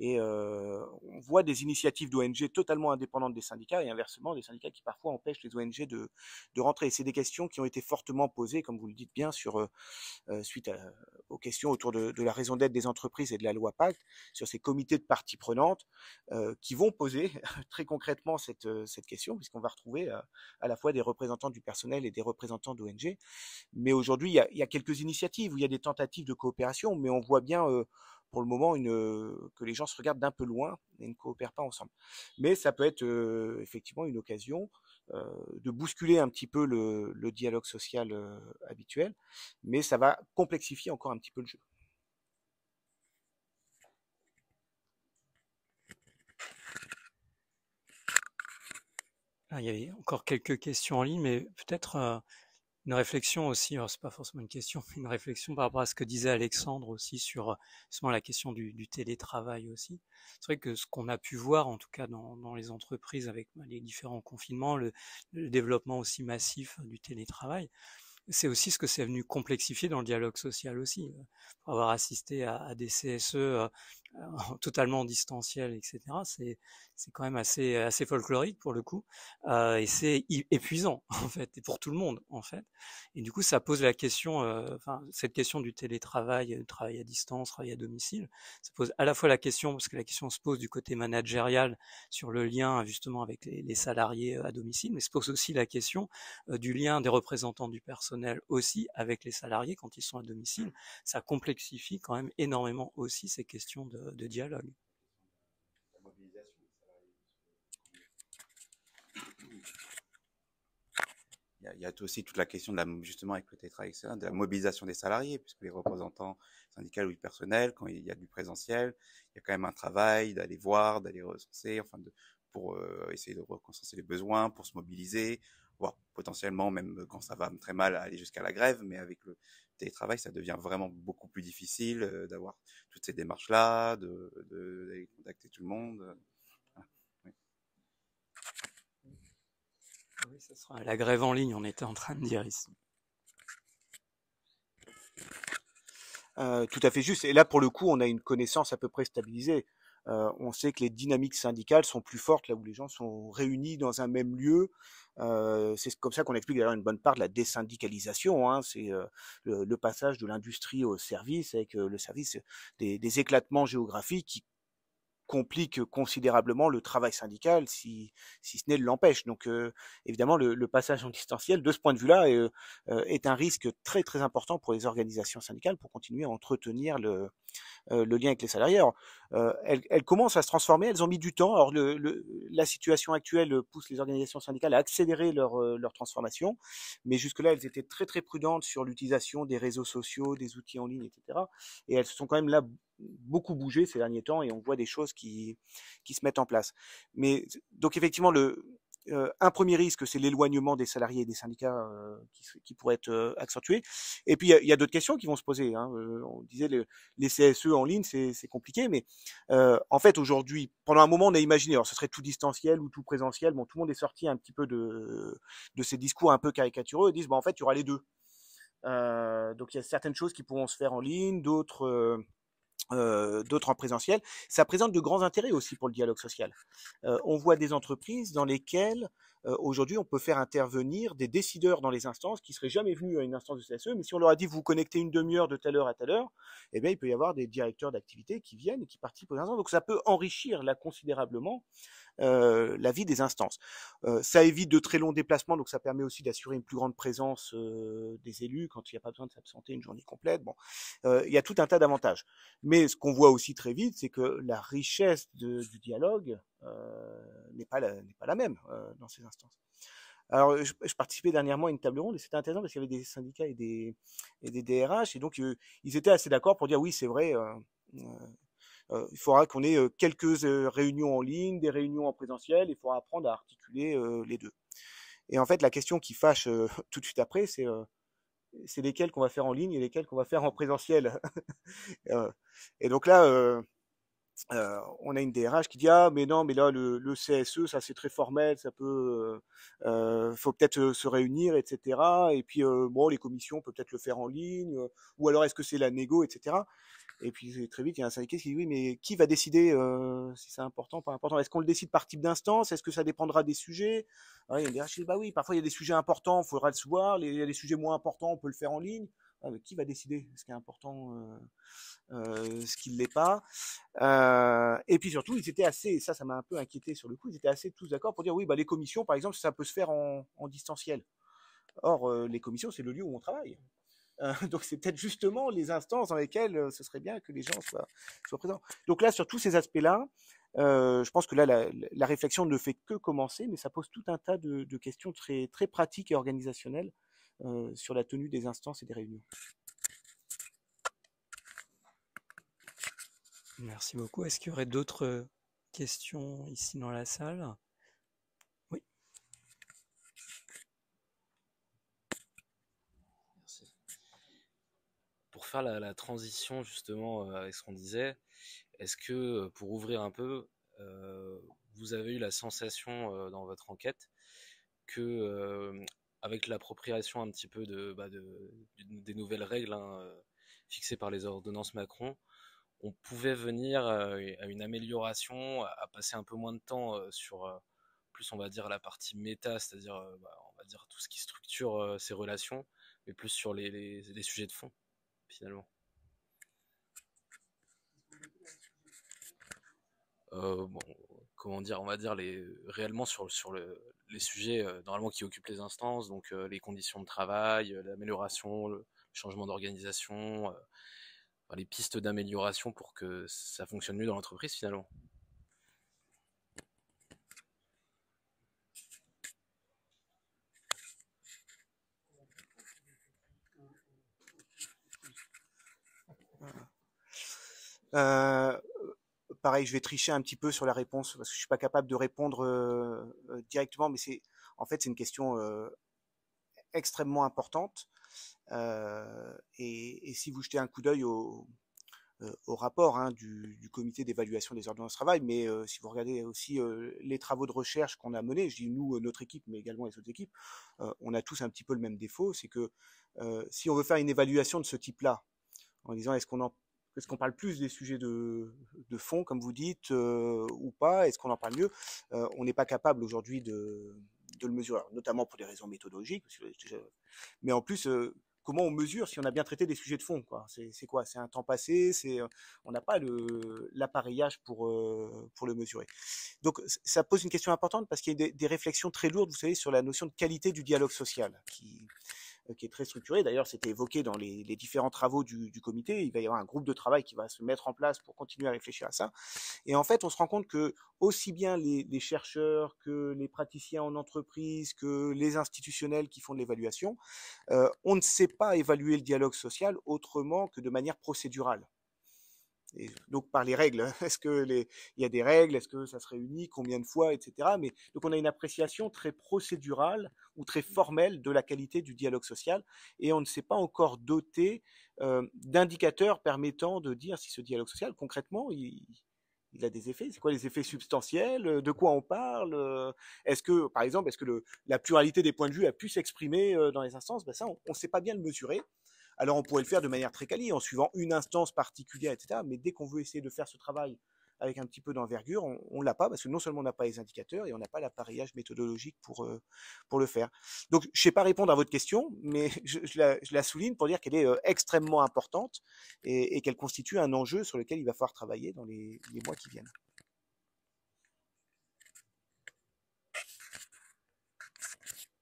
Speaker 4: et euh, on voit des initiatives d'ONG totalement indépendantes des syndicats et inversement des syndicats qui parfois empêchent les ONG de, de rentrer. Et c'est des questions qui ont été fortement posées, comme vous le dites bien, sur euh, euh, suite aux questions autour de, la raison d'être des entreprises et de la loi Pacte, sur ces comités de parties prenantes qui vont poser très concrètement cette, cette question, puisqu'on va retrouver à la fois des représentants du personnel et des représentants d'ONG. Mais aujourd'hui, il, il y, a quelques initiatives où il y a des tentatives de coopération, mais on voit bien pour le moment que les gens se regardent d'un peu loin et ne coopèrent pas ensemble. Mais ça peut être effectivement une occasion de bousculer un petit peu le, dialogue social habituel, mais ça va complexifier encore un
Speaker 1: petit peu le jeu. Ah, il y avait encore quelques questions en ligne, mais peut-être une réflexion aussi, alors c'est pas forcément une question, mais une réflexion par rapport à ce que disait Alexandre aussi sur euh, la question du, télétravail aussi. C'est vrai que ce qu'on a pu voir, en tout cas dans, les entreprises avec bah, les différents confinements, le, développement aussi massif du télétravail, c'est aussi ce que c'est venu complexifier dans le dialogue social aussi. Euh, pour avoir assisté à des CSE euh, totalement distanciel, etc. C'est quand même assez folklorique pour le coup, euh, et c'est épuisant en fait, et pour tout le monde en fait. Et du coup, ça pose la question, euh, cette question du télétravail, du euh, travail à distance, travail à domicile, ça pose à la fois la question parce que la question se pose du côté managérial sur le lien justement avec les, salariés à domicile, mais se pose aussi la question du lien des représentants du personnel aussi avec les salariés quand ils sont à domicile. Ça complexifie quand même énormément aussi ces questions de dialogue.
Speaker 6: Il y, a, aussi toute la question de la, justement avec le de la mobilisation des salariés, puisque les représentants syndicaux ou personnel quand il y a du présentiel, il y a quand même un travail d'aller voir, d'aller recenser, enfin de, pour euh, essayer de recenser les besoins, pour se mobiliser, voire potentiellement même quand ça va très mal aller jusqu'à la grève, mais avec le, télétravail, ça devient vraiment beaucoup plus difficile euh, d'avoir toutes ces démarches-là, d'aller de, contacter tout le monde. Euh, ah
Speaker 1: oui. ça sera la grève en ligne, on était en train de dire ici.
Speaker 4: Euh, tout à fait juste. Et là, pour le coup, on a une connaissance à peu près stabilisée. Euh, on sait que les dynamiques syndicales sont plus fortes là où les gens sont réunis dans un même lieu. Euh, c'est comme ça qu'on explique d'ailleurs une bonne part de la désyndicalisation. Hein. C'est euh, le, passage de l'industrie au service avec le service des, des éclatements géographiques qui complique considérablement le travail syndical, si, si ce n'est l'empêche. Donc euh, évidemment, le, passage en distanciel, de ce point de vue-là, euh, euh, est, un risque très très important pour les organisations syndicales pour continuer à entretenir le, le lien avec les salariés. elles, commencent à se transformer, elles ont mis du temps. Alors le, la situation actuelle pousse les organisations syndicales à accélérer leur, leur transformation, mais jusque-là, elles étaient très très prudentes sur l'utilisation des réseaux sociaux, des outils en ligne, etc. Et elles sont quand même là beaucoup bougé ces derniers temps et on voit des choses qui, qui se mettent en place. Mais donc effectivement, le, euh, un premier risque, c'est l'éloignement des salariés et des syndicats euh, qui, qui, pourrait être euh, accentués accentué. Et puis, il y a, d'autres questions qui vont se poser. Hein. on disait les CSE en ligne, c'est compliqué, mais en fait, aujourd'hui, pendant un moment, on a imaginé, alors ce serait tout distanciel ou tout présentiel. Bon, tout le monde est sorti un petit peu de, de ces discours un peu caricatureux et disent, bon bah, en fait, il y aura les deux. donc, il y a certaines choses qui pourront se faire en ligne, d'autres euh, d'autres en présentiel, ça présente de grands intérêts aussi pour le dialogue social. Euh, on voit des entreprises dans lesquelles euh, aujourd'hui on peut faire intervenir des décideurs dans les instances qui seraient jamais venus à une instance de CSE, mais si on leur a dit vous connectez une demi-heure de telle heure à telle heure, eh bien il peut y avoir des directeurs d'activité qui viennent et qui participent aux instances. Donc ça peut enrichir là considérablement euh, la vie des instances. Euh, ça évite de très longs déplacements, donc ça permet aussi d'assurer une plus grande présence euh, des élus quand il n'y a pas besoin de s'absenter une journée complète. Bon, il y a tout un tas d'avantages. Mais ce qu'on voit aussi très vite, c'est que la richesse du dialogue n'est pas la, pas la même dans ces instances. Alors, je, participais dernièrement à une table ronde et c'était intéressant parce qu'il y avait des syndicats et des, et des DRH et donc ils étaient assez d'accord pour dire oui, c'est vrai. Euh, il faudra qu'on ait quelques réunions en ligne, des réunions en présentiel, il faudra apprendre à articuler les deux. Et en fait, la question qui fâche tout de suite après, c'est c'est lesquels qu'on va faire en ligne et lesquels qu'on va faire en présentiel. Euh, et donc là, euh, on a une DRH qui dit ah mais non mais là le, CSE e, ça c'est très formel, ça peut, faut peut-être se réunir etc. Et puis bon les commissions peuvent peut peut-être le faire en ligne ou alors est-ce que c'est la négo etc. Et puis très vite, il y a un syndicat qui dit oui, mais qui va décider euh, si c'est important, pas important Est-ce qu'on le décide par type d'instance Est-ce que ça dépendra des sujets ah Il y bah oui, parfois il y a des sujets importants, il faudra le savoir. Il y a des sujets moins importants, on peut le faire en ligne. Ah, mais qui va décider ce qui est important, euh, euh, ce qui ne l'est pas Et puis surtout, ils étaient assez, ça, ça m'a un peu inquiété sur le coup, ils étaient assez tous d'accord pour dire oui, bah les commissions, par exemple, ça peut se faire en, en distanciel. Or, les commissions, c'est le lieu où on travaille. Euh, donc c'est peut-être justement les instances dans lesquelles euh, ce serait bien que les gens soient, présents. Donc là, sur tous ces aspects-là, euh, je pense que là, la, réflexion ne fait que commencer, mais ça pose tout un tas de, questions très, pratiques et organisationnelles sur la tenue des instances et des réunions.
Speaker 1: Merci beaucoup. Est-ce qu'il y aurait d'autres questions ici dans la salle
Speaker 8: faire la, transition justement euh, avec ce qu'on disait, est-ce que euh, pour ouvrir un peu, euh, vous avez eu la sensation dans votre enquête que avec l'appropriation un petit peu de, bah, des nouvelles règles hein, fixées par les ordonnances Macron, on pouvait venir à une amélioration, à, passer un peu moins de temps sur plus on va dire la partie méta, c'est-à-dire bah, on va dire tout ce qui structure ces relations, mais plus sur les sujets de fond finalement. Euh, comment dire, on va dire les réellement sur sur le, les sujets euh, normalement qui occupent les instances, donc euh, les conditions de travail, l'amélioration, le, changement d'organisation, les pistes d'amélioration pour que ça fonctionne mieux dans l'entreprise finalement.
Speaker 4: Euh, pareil, je vais tricher un petit peu sur la réponse parce que je suis pas capable de répondre euh, euh, directement, mais c'est en fait c'est une question extrêmement importante. Et, si vous jetez un coup d'œil au, rapport hein, du, comité d'évaluation des ordonnances de travail, mais si vous regardez aussi les travaux de recherche qu'on a menés, je dis nous, notre équipe, mais également les autres équipes, on a tous un petit peu le même défaut, c'est que si on veut faire une évaluation de ce type-là, en disant est-ce qu'on en est-ce qu'on parle plus des sujets de, fond, comme vous dites, euh, ou pas Est-ce qu'on en parle mieux euh, On n'est pas capable aujourd'hui de, le mesurer, notamment pour des raisons méthodologiques. mais en plus, euh, comment on mesure si on a bien traité des sujets de fond c'est, quoi C'est un temps passé on n'a pas l'appareillage pour le mesurer. Donc ça pose une question importante parce qu'il y a des, des réflexions très lourdes, vous savez, sur la notion de qualité du dialogue social qui euh, qui est très structuré. D'ailleurs, c'était évoqué dans les, différents travaux du, comité. Il va y avoir un groupe de travail qui va se mettre en place pour continuer à réfléchir à ça. Et en fait, on se rend compte que aussi bien les, chercheurs que les praticiens en entreprise, que les institutionnels qui font de l'évaluation, euh, on ne sait pas évaluer le dialogue social autrement que de manière procédurale donc par les règles. Hein. Est-ce que les, il y a des règles Est-ce que ça se réunit Combien de fois Etc. Mais donc on a une appréciation très procédurale ou très mmh. formelle de la qualité du dialogue social et on ne s'est pas encore doté euh, d'indicateurs permettant de dire si ce dialogue social concrètement il, a des effets. C'est quoi les effets substantiels euh, De quoi on parle euh, Est-ce que, par exemple, est-ce que la pluralité des points de vue a pu s'exprimer dans les instances ben Ça, on ne sait pas bien le mesurer. Alors on pourrait le faire de manière très quali, en suivant une instance particulière, etc. Mais dès qu'on veut essayer de faire ce travail avec un petit peu d'envergure, on, ne l'a pas parce que non seulement on n'a pas les indicateurs et on n'a pas l'appareillage méthodologique pour euh, pour le faire. Donc je ne sais pas répondre à votre question, mais je, la, souligne pour dire qu'elle est euh, extrêmement importante et, qu'elle constitue un enjeu sur lequel il va falloir travailler dans les, mois qui viennent.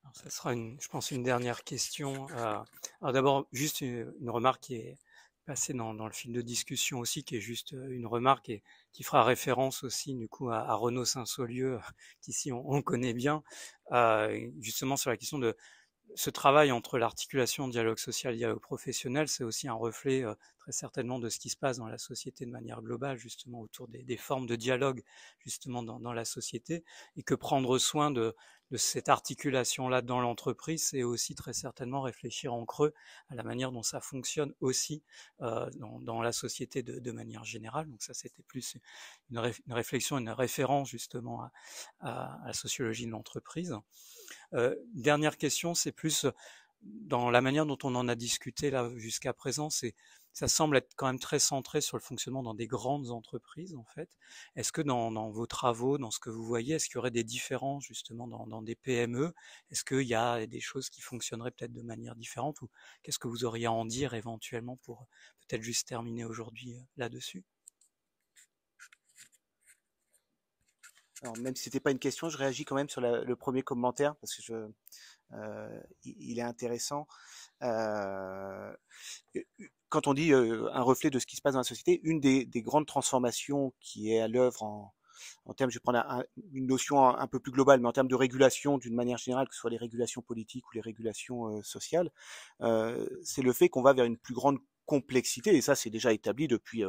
Speaker 1: Alors, ça sera une, je pense, une dernière question. à... Euh, alors d'abord, juste une, remarque qui est passée dans, le fil de discussion aussi, qui est juste euh, une remarque et qui fera référence aussi du coup à, Renaud Saint-Saulieu, qu'ici on, connaît bien, euh, justement sur la question de ce travail entre l'articulation dialogue social et dialogue professionnel, c'est aussi un reflet euh, très certainement de ce qui se passe dans la société de manière globale, justement autour des, formes de dialogue justement dans, la société, et que prendre soin de de cette articulation-là dans l'entreprise, c'est aussi très certainement réfléchir en creux à la manière dont ça fonctionne aussi euh, dans, la société de, manière générale. Donc ça, c'était plus une, réflexion, une référence justement à, la sociologie de l'entreprise. Euh, dernière question, c'est plus dans la manière dont on en a discuté là jusqu'à présent, c'est ça semble être quand même très centré sur le fonctionnement dans des grandes entreprises, en fait. Est-ce que dans, vos travaux, dans ce que vous voyez, est-ce qu'il y aurait des différences justement dans, des PME Est-ce qu'il y a des choses qui fonctionneraient peut-être de manière différente Ou qu'est-ce que vous auriez à en dire éventuellement pour peut-être juste terminer aujourd'hui euh, là-dessus
Speaker 4: Alors, même si ce n'était pas une question, je réagis quand même sur le premier commentaire parce que je, euh, il, est intéressant. Euh, quand on dit un reflet de ce qui se passe dans la société, une des, des grandes transformations qui est à l'œuvre en, en termes, je vais prendre une notion un, peu plus globale, mais en termes de régulation d'une manière générale, que ce soit les régulations politiques ou les régulations sociales, euh, c'est le fait qu'on va vers une plus grande complexité, et ça c'est déjà établi depuis,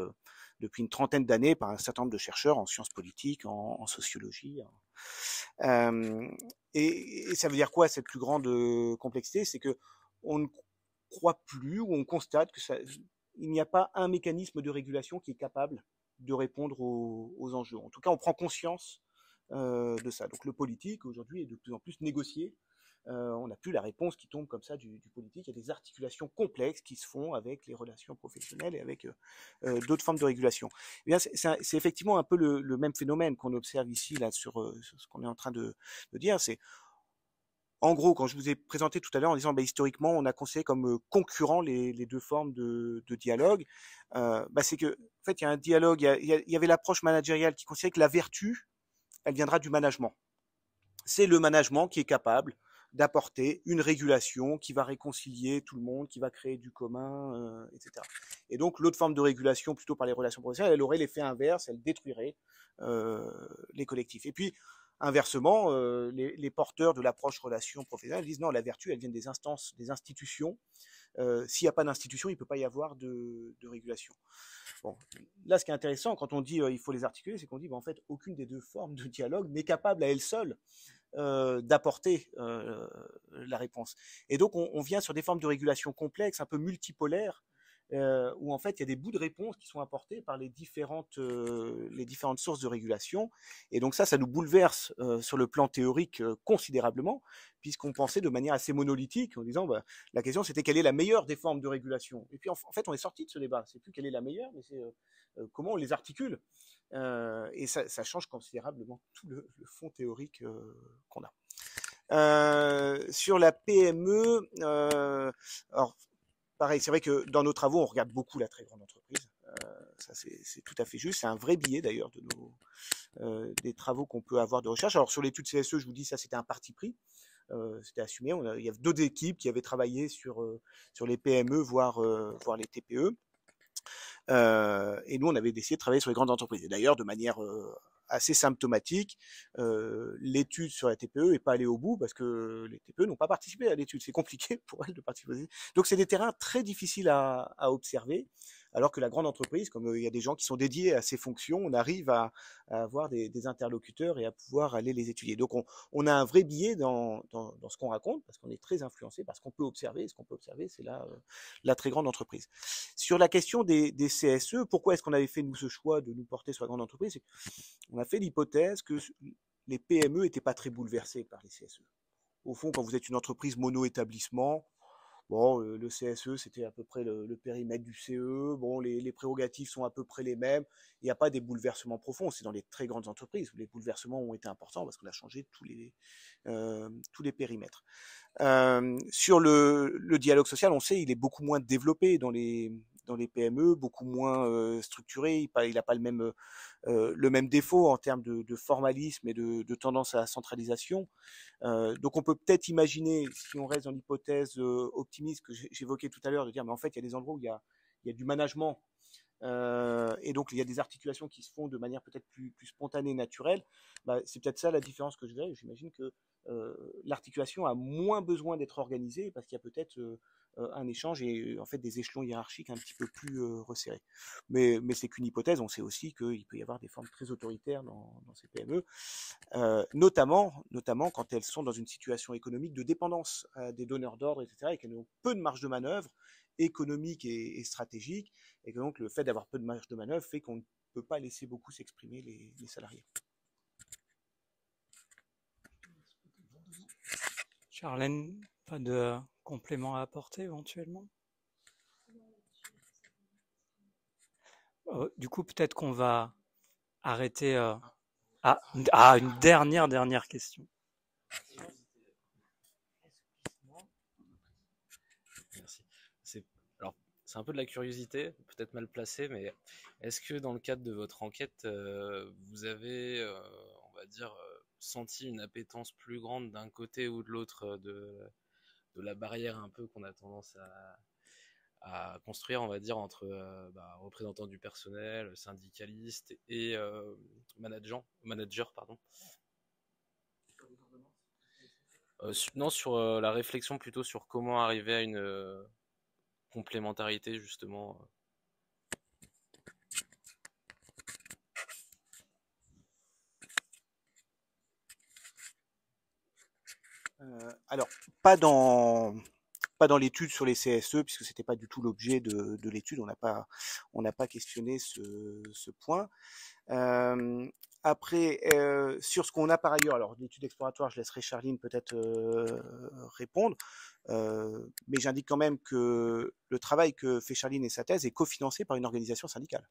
Speaker 4: depuis une trentaine d'années par un certain nombre de chercheurs en sciences politiques, en, en sociologie. Et, et, ça veut dire quoi cette plus grande complexité C'est que on ne croit plus, ou on constate que ça, il n'y a pas un mécanisme de régulation qui est capable de répondre aux, enjeux. En tout cas, on prend conscience euh, de ça. Donc le politique aujourd'hui est de plus en plus négocié. Euh, on n'a plus la réponse qui tombe comme ça du, politique. Il y a des articulations complexes qui se font avec les relations professionnelles et avec euh, d'autres formes de régulation. Eh bien, c'est effectivement un peu le, même phénomène qu'on observe ici là sur, ce qu'on est en train de, de dire. C'est en gros, quand je vous ai présenté tout à l'heure en disant bah, historiquement, on a conseillé comme euh, concurrent les, deux formes de, dialogue, euh, bah, c'est que en fait, il y a un dialogue, il y, avait l'approche managériale qui conseillait que la vertu, elle viendra du management. C'est le management qui est capable d'apporter une régulation qui va réconcilier tout le monde, qui va créer du commun, euh, etc. Et donc l'autre forme de régulation, plutôt par les relations professionnelles, elle aurait l'effet inverse, elle détruirait les collectifs. Et puis Inversement, euh, les, porteurs de l'approche relation professionnelle disent non, la vertu, elle vient des instances, des institutions. Euh, s'il n'y a pas d'institution, il ne peut pas y avoir de, régulation. là, ce qui est intéressant quand on dit euh, il faut les articuler, c'est qu'on dit qu'en bah, en fait aucune des deux formes de dialogue n'est capable à elle seule d'apporter la réponse. Et donc, on, on, vient sur des formes de régulation complexes, un peu multipolaires, euh, où en fait il y a des bouts de réponse qui sont apportés par les différentes, euh, les différentes sources de régulation. Et donc ça, ça nous bouleverse euh, sur le plan théorique considérablement, puisqu'on pensait de manière assez monolithique en disant bah, la question c'était quelle est la meilleure des formes de régulation. Et puis en, fait, on est sorti de ce débat. C'est plus quelle est la meilleure, mais c'est comment on les articule. et ça, change considérablement tout le, fond théorique qu'on a. sur la PME, alors pareil, c'est vrai que dans nos travaux, on regarde beaucoup la très grande entreprise. Euh, ça, c'est tout à fait juste. C'est un vrai billet d'ailleurs de nos euh, des travaux qu'on peut avoir de recherche. Alors sur l'étude CSE, je vous dis ça, c'était un parti pris. Euh, c'était assumé. il y avait deux équipes qui avaient travaillé sur sur les PME, voire voire les TPE. et nous, on avait décidé de travailler sur les grandes entreprises. Et d'ailleurs, de manière assez symptomatique. Euh, l'étude sur la TPE n'est pas allée au bout parce que les TPE n'ont pas participé à l'étude. C'est compliqué pour elles de participer. Donc c'est des terrains très difficiles à observer alors que la grande entreprise, comme euh, il y a des gens qui sont dédiés à ces fonctions, on arrive à, avoir des, interlocuteurs et à pouvoir aller les étudier. Donc on, a un vrai billet dans, ce qu'on raconte, parce qu'on est très influencé parce qu'on peut observer, ce qu'on peut observer, c'est la, euh, très grande entreprise. Sur la question des, CSE, pourquoi est-ce qu'on avait fait nous ce choix de nous porter sur la grande entreprise On a fait l'hypothèse que les PME n'étaient pas très bouleversées par les CSE. Au fond, quand vous êtes une entreprise mono-établissement, Bon, le, CSE, e, c'était à peu près le, périmètre du CE. E. Bon, les, prérogatives sont à peu près les mêmes. Il n'y a pas des bouleversements profonds. C'est dans les très grandes entreprises où les bouleversements ont été importants parce qu'on a changé tous les, euh, tous les périmètres. Euh, sur le, le, dialogue social, on sait, il est beaucoup moins développé dans les, dans les PME, beaucoup moins structuré. Il n'a pas le même, le même défaut en termes de, formalisme et de, tendance à la centralisation. donc on peut peut-être imaginer, si on reste dans l'hypothèse optimiste que j'évoquais tout à l'heure, de dire mais en fait il y a des endroits où il y a, il y a du management. et donc il y a des articulations qui se font de manière peut-être plus, plus, spontanée, naturelle. Bah, c'est peut-être ça la différence que je dirais. J'imagine que l'articulation a moins besoin d'être organisée parce qu'il y a peut-être euh, un échange et euh, en fait des échelons hiérarchiques un petit peu plus euh, resserrés. Mais, c'est qu'une hypothèse. On sait aussi qu'il peut y avoir des formes très autoritaires dans, ces PME, notamment, notamment quand elles sont dans une situation économique de dépendance des donneurs d'ordre, etc., et qu'elles ont peu de marge de manœuvre économique et, stratégique, et que donc le fait d'avoir peu de marge de manœuvre fait qu'on ne peut pas laisser beaucoup s'exprimer les, les salariés.
Speaker 1: Charlène pas de complément à apporter éventuellement euh, Du coup, peut-être qu'on va arrêter euh, à, une dernière, dernière question.
Speaker 8: Merci. C'est, un peu de la curiosité, peut-être mal placée, mais est-ce que dans le cadre de votre enquête, euh, vous avez, on va dire, senti une appétence plus grande d'un côté ou de l'autre de de la barrière un peu qu'on a tendance à, construire, on va dire, entre euh, bah, représentants du personnel, syndicalistes et euh, managers. manager, pardon. Euh, non, sur la réflexion plutôt sur comment arriver à une complémentarité justement
Speaker 4: Euh, alors, pas dans l'étude sur les CSE, puisque ce n'était pas du tout l'objet de, l'étude, on n'a pas, questionné ce, point. Euh, après, euh, sur ce qu'on a par ailleurs, alors l'étude exploratoire, je laisserai Charline peut-être répondre, mais j'indique quand même que le travail que fait Charline et sa thèse est cofinancé par une organisation syndicale.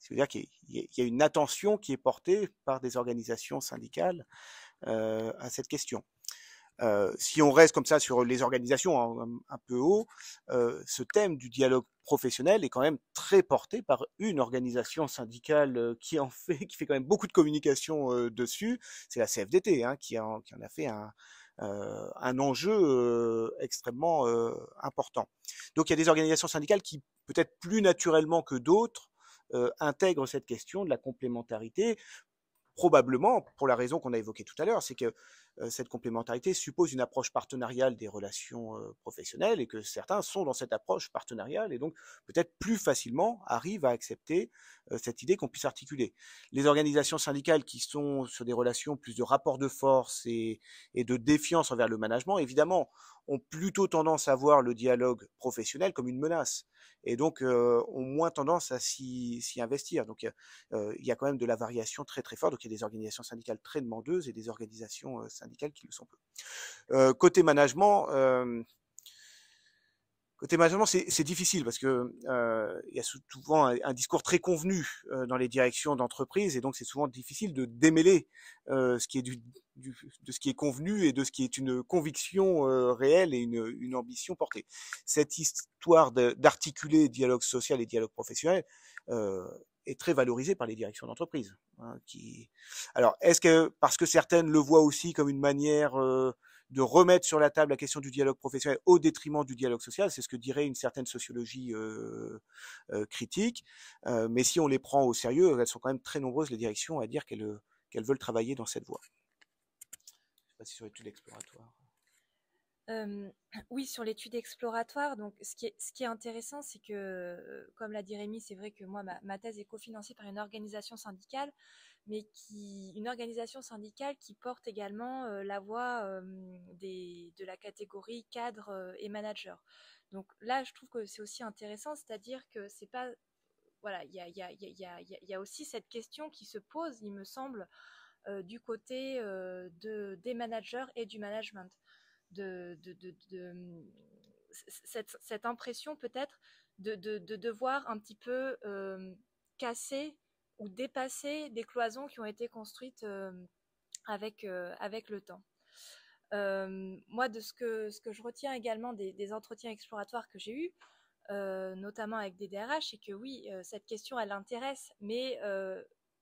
Speaker 4: C'est-à-dire qu'il y a une attention qui est portée par des organisations syndicales à cette question. Euh, si on reste comme ça sur les organisations hein, un, peu haut, euh, ce thème du dialogue professionnel est quand même très porté par une organisation syndicale euh, qui en fait, qui fait quand même beaucoup de communication dessus. C'est la CFDT hein, qui, en, a fait un, un enjeu extrêmement important. Donc il y a des organisations syndicales qui, peut-être plus naturellement que d'autres, intègrent cette question de la complémentarité probablement pour la raison qu'on a évoquée tout à l'heure, c'est que euh, cette complémentarité suppose une approche partenariale des relations euh, professionnelles et que certains sont dans cette approche partenariale et donc peut-être plus facilement arrivent à accepter euh, cette idée qu'on puisse articuler. Les organisations syndicales qui sont sur des relations plus de rapports de force et, et de défiance envers le management, évidemment, ont plutôt tendance à voir le dialogue professionnel comme une menace et donc euh, ont moins tendance à s'y investir. Donc euh, euh, il y a quand même de la variation très très forte. Donc il y a des organisations syndicales très demandeuses et des organisations syndicales qui le sont peu. côté management, Côté management, c'est difficile parce que euh, il y a souvent un, discours très convenu euh, dans les directions d'entreprise et donc c'est souvent difficile de démêler euh, ce qui est du, de ce qui est convenu et de ce qui est une conviction réelle et une, ambition portée. Cette histoire d'articuler dialogue social et dialogue professionnel est très valorisée par les directions d'entreprise. Hein, qui... Alors, est-ce que parce que certaines le voient aussi comme une manière de remettre sur la table la question du dialogue professionnel au détriment du dialogue social. C'est ce que dirait une certaine sociologie euh, euh, critique. Euh, mais si on les prend au sérieux, elles sont quand même très nombreuses, les directions, à dire qu'elles veulent travailler dans cette voie. Je ne sais pas si sur l'étude exploratoire.
Speaker 3: oui, sur l'étude exploratoire. Donc, ce qui est, ce qui est intéressant, c'est que, comme l'a dit Rémi, c'est vrai que moi, ma thèse est cofinancée par une organisation syndicale mais qui une organisation syndicale qui porte également euh, la voix euh, de la catégorie cadre euh, et manager. Donc là, je trouve que c'est aussi intéressant, c'est-à-dire que c'est pas voilà, il y a, y, a, y, a, y a, aussi cette question qui se pose, il me semble, du côté de, des managers et du management, de, de, de cette, cette, impression peut-être de, devoir un petit peu casser ou dépasser des cloisons qui ont été construites euh, avec, euh, avec le temps. Euh, moi, de ce que, ce que je retiens également des, entretiens exploratoires que j'ai eus, notamment avec des DRH, c'est que oui, cette question, elle intéresse, mais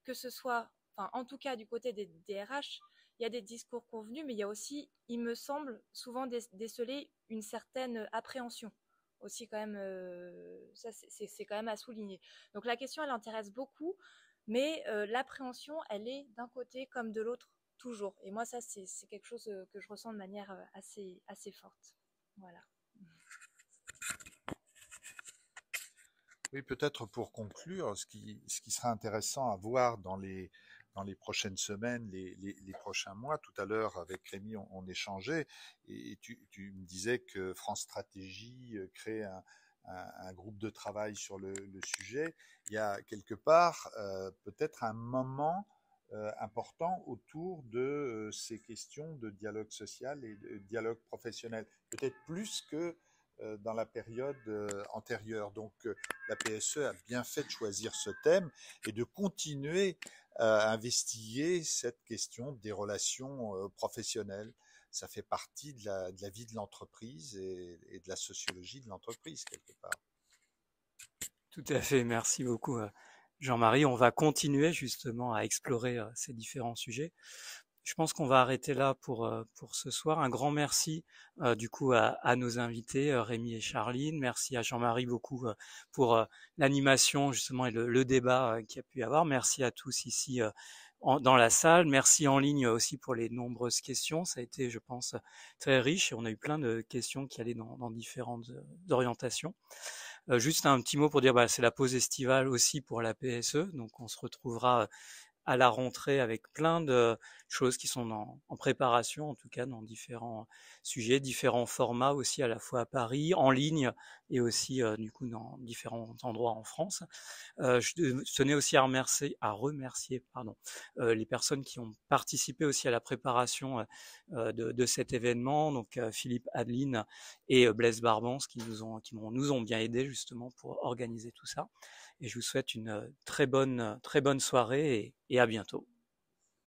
Speaker 3: que ce soit, enfin, en tout cas du côté des DRH, il y a des discours convenus, mais il y a aussi, il me semble, souvent déceler une certaine appréhension. Aussi, quand même, ça, c'est quand même à souligner. Donc, la question, elle intéresse beaucoup, mais euh, l'appréhension, elle est d'un côté comme de l'autre toujours. Et moi, ça, c'est quelque chose euh, que je ressens de manière euh, assez, assez forte. Voilà.
Speaker 2: Oui, peut-être pour conclure, ce qui, ce qui sera intéressant à voir dans les, dans les prochaines semaines, les, les, prochains mois. Tout à l'heure, avec Rémi, on, échangeait et, tu, tu, me disais que France Stratégie crée un, un, groupe de travail sur le, sujet, il y a quelque part euh, peut-être un moment euh, important autour de euh, ces questions de dialogue social et de dialogue professionnel, peut-être plus que dans la période antérieure. Donc la PSE a bien fait de choisir ce thème et de continuer à investiguer cette question des relations professionnelles ça fait partie de la, vie de l'entreprise et, de la sociologie de l'entreprise quelque part.
Speaker 1: Tout à fait, merci beaucoup euh, Jean-Marie. On va continuer justement à explorer euh, ces différents sujets. Je pense qu'on va arrêter là pour, euh, pour ce soir. Un grand merci du coup à, nos invités, Rémi et Charline. Merci à Jean-Marie beaucoup pour l'animation justement et le, débat qu'il y a pu avoir. Merci à tous ici dans la salle. Merci en ligne aussi pour les nombreuses questions. Ça a été, je pense, très riche et on a eu plein de questions qui allaient dans, dans différentes euh, orientations. Euh, juste un petit mot pour dire, bah, c'est la pause estivale aussi pour la PSE, donc on se retrouvera à la rentrée avec plein de choses qui sont en, préparation, en tout cas dans différents sujets, différents formats aussi à la fois à Paris, en ligne et aussi euh, du coup dans différents endroits en France. Euh, je tenais aussi à remercier, à remercier pardon, euh, les personnes qui ont participé aussi à la préparation de, cet événement, donc Philippe Adeline et Blaise Barbance qui nous ont qui nous ont bien aidé justement pour organiser tout ça et je vous souhaite une euh, très bonne, euh, très bonne soirée et, et à bientôt.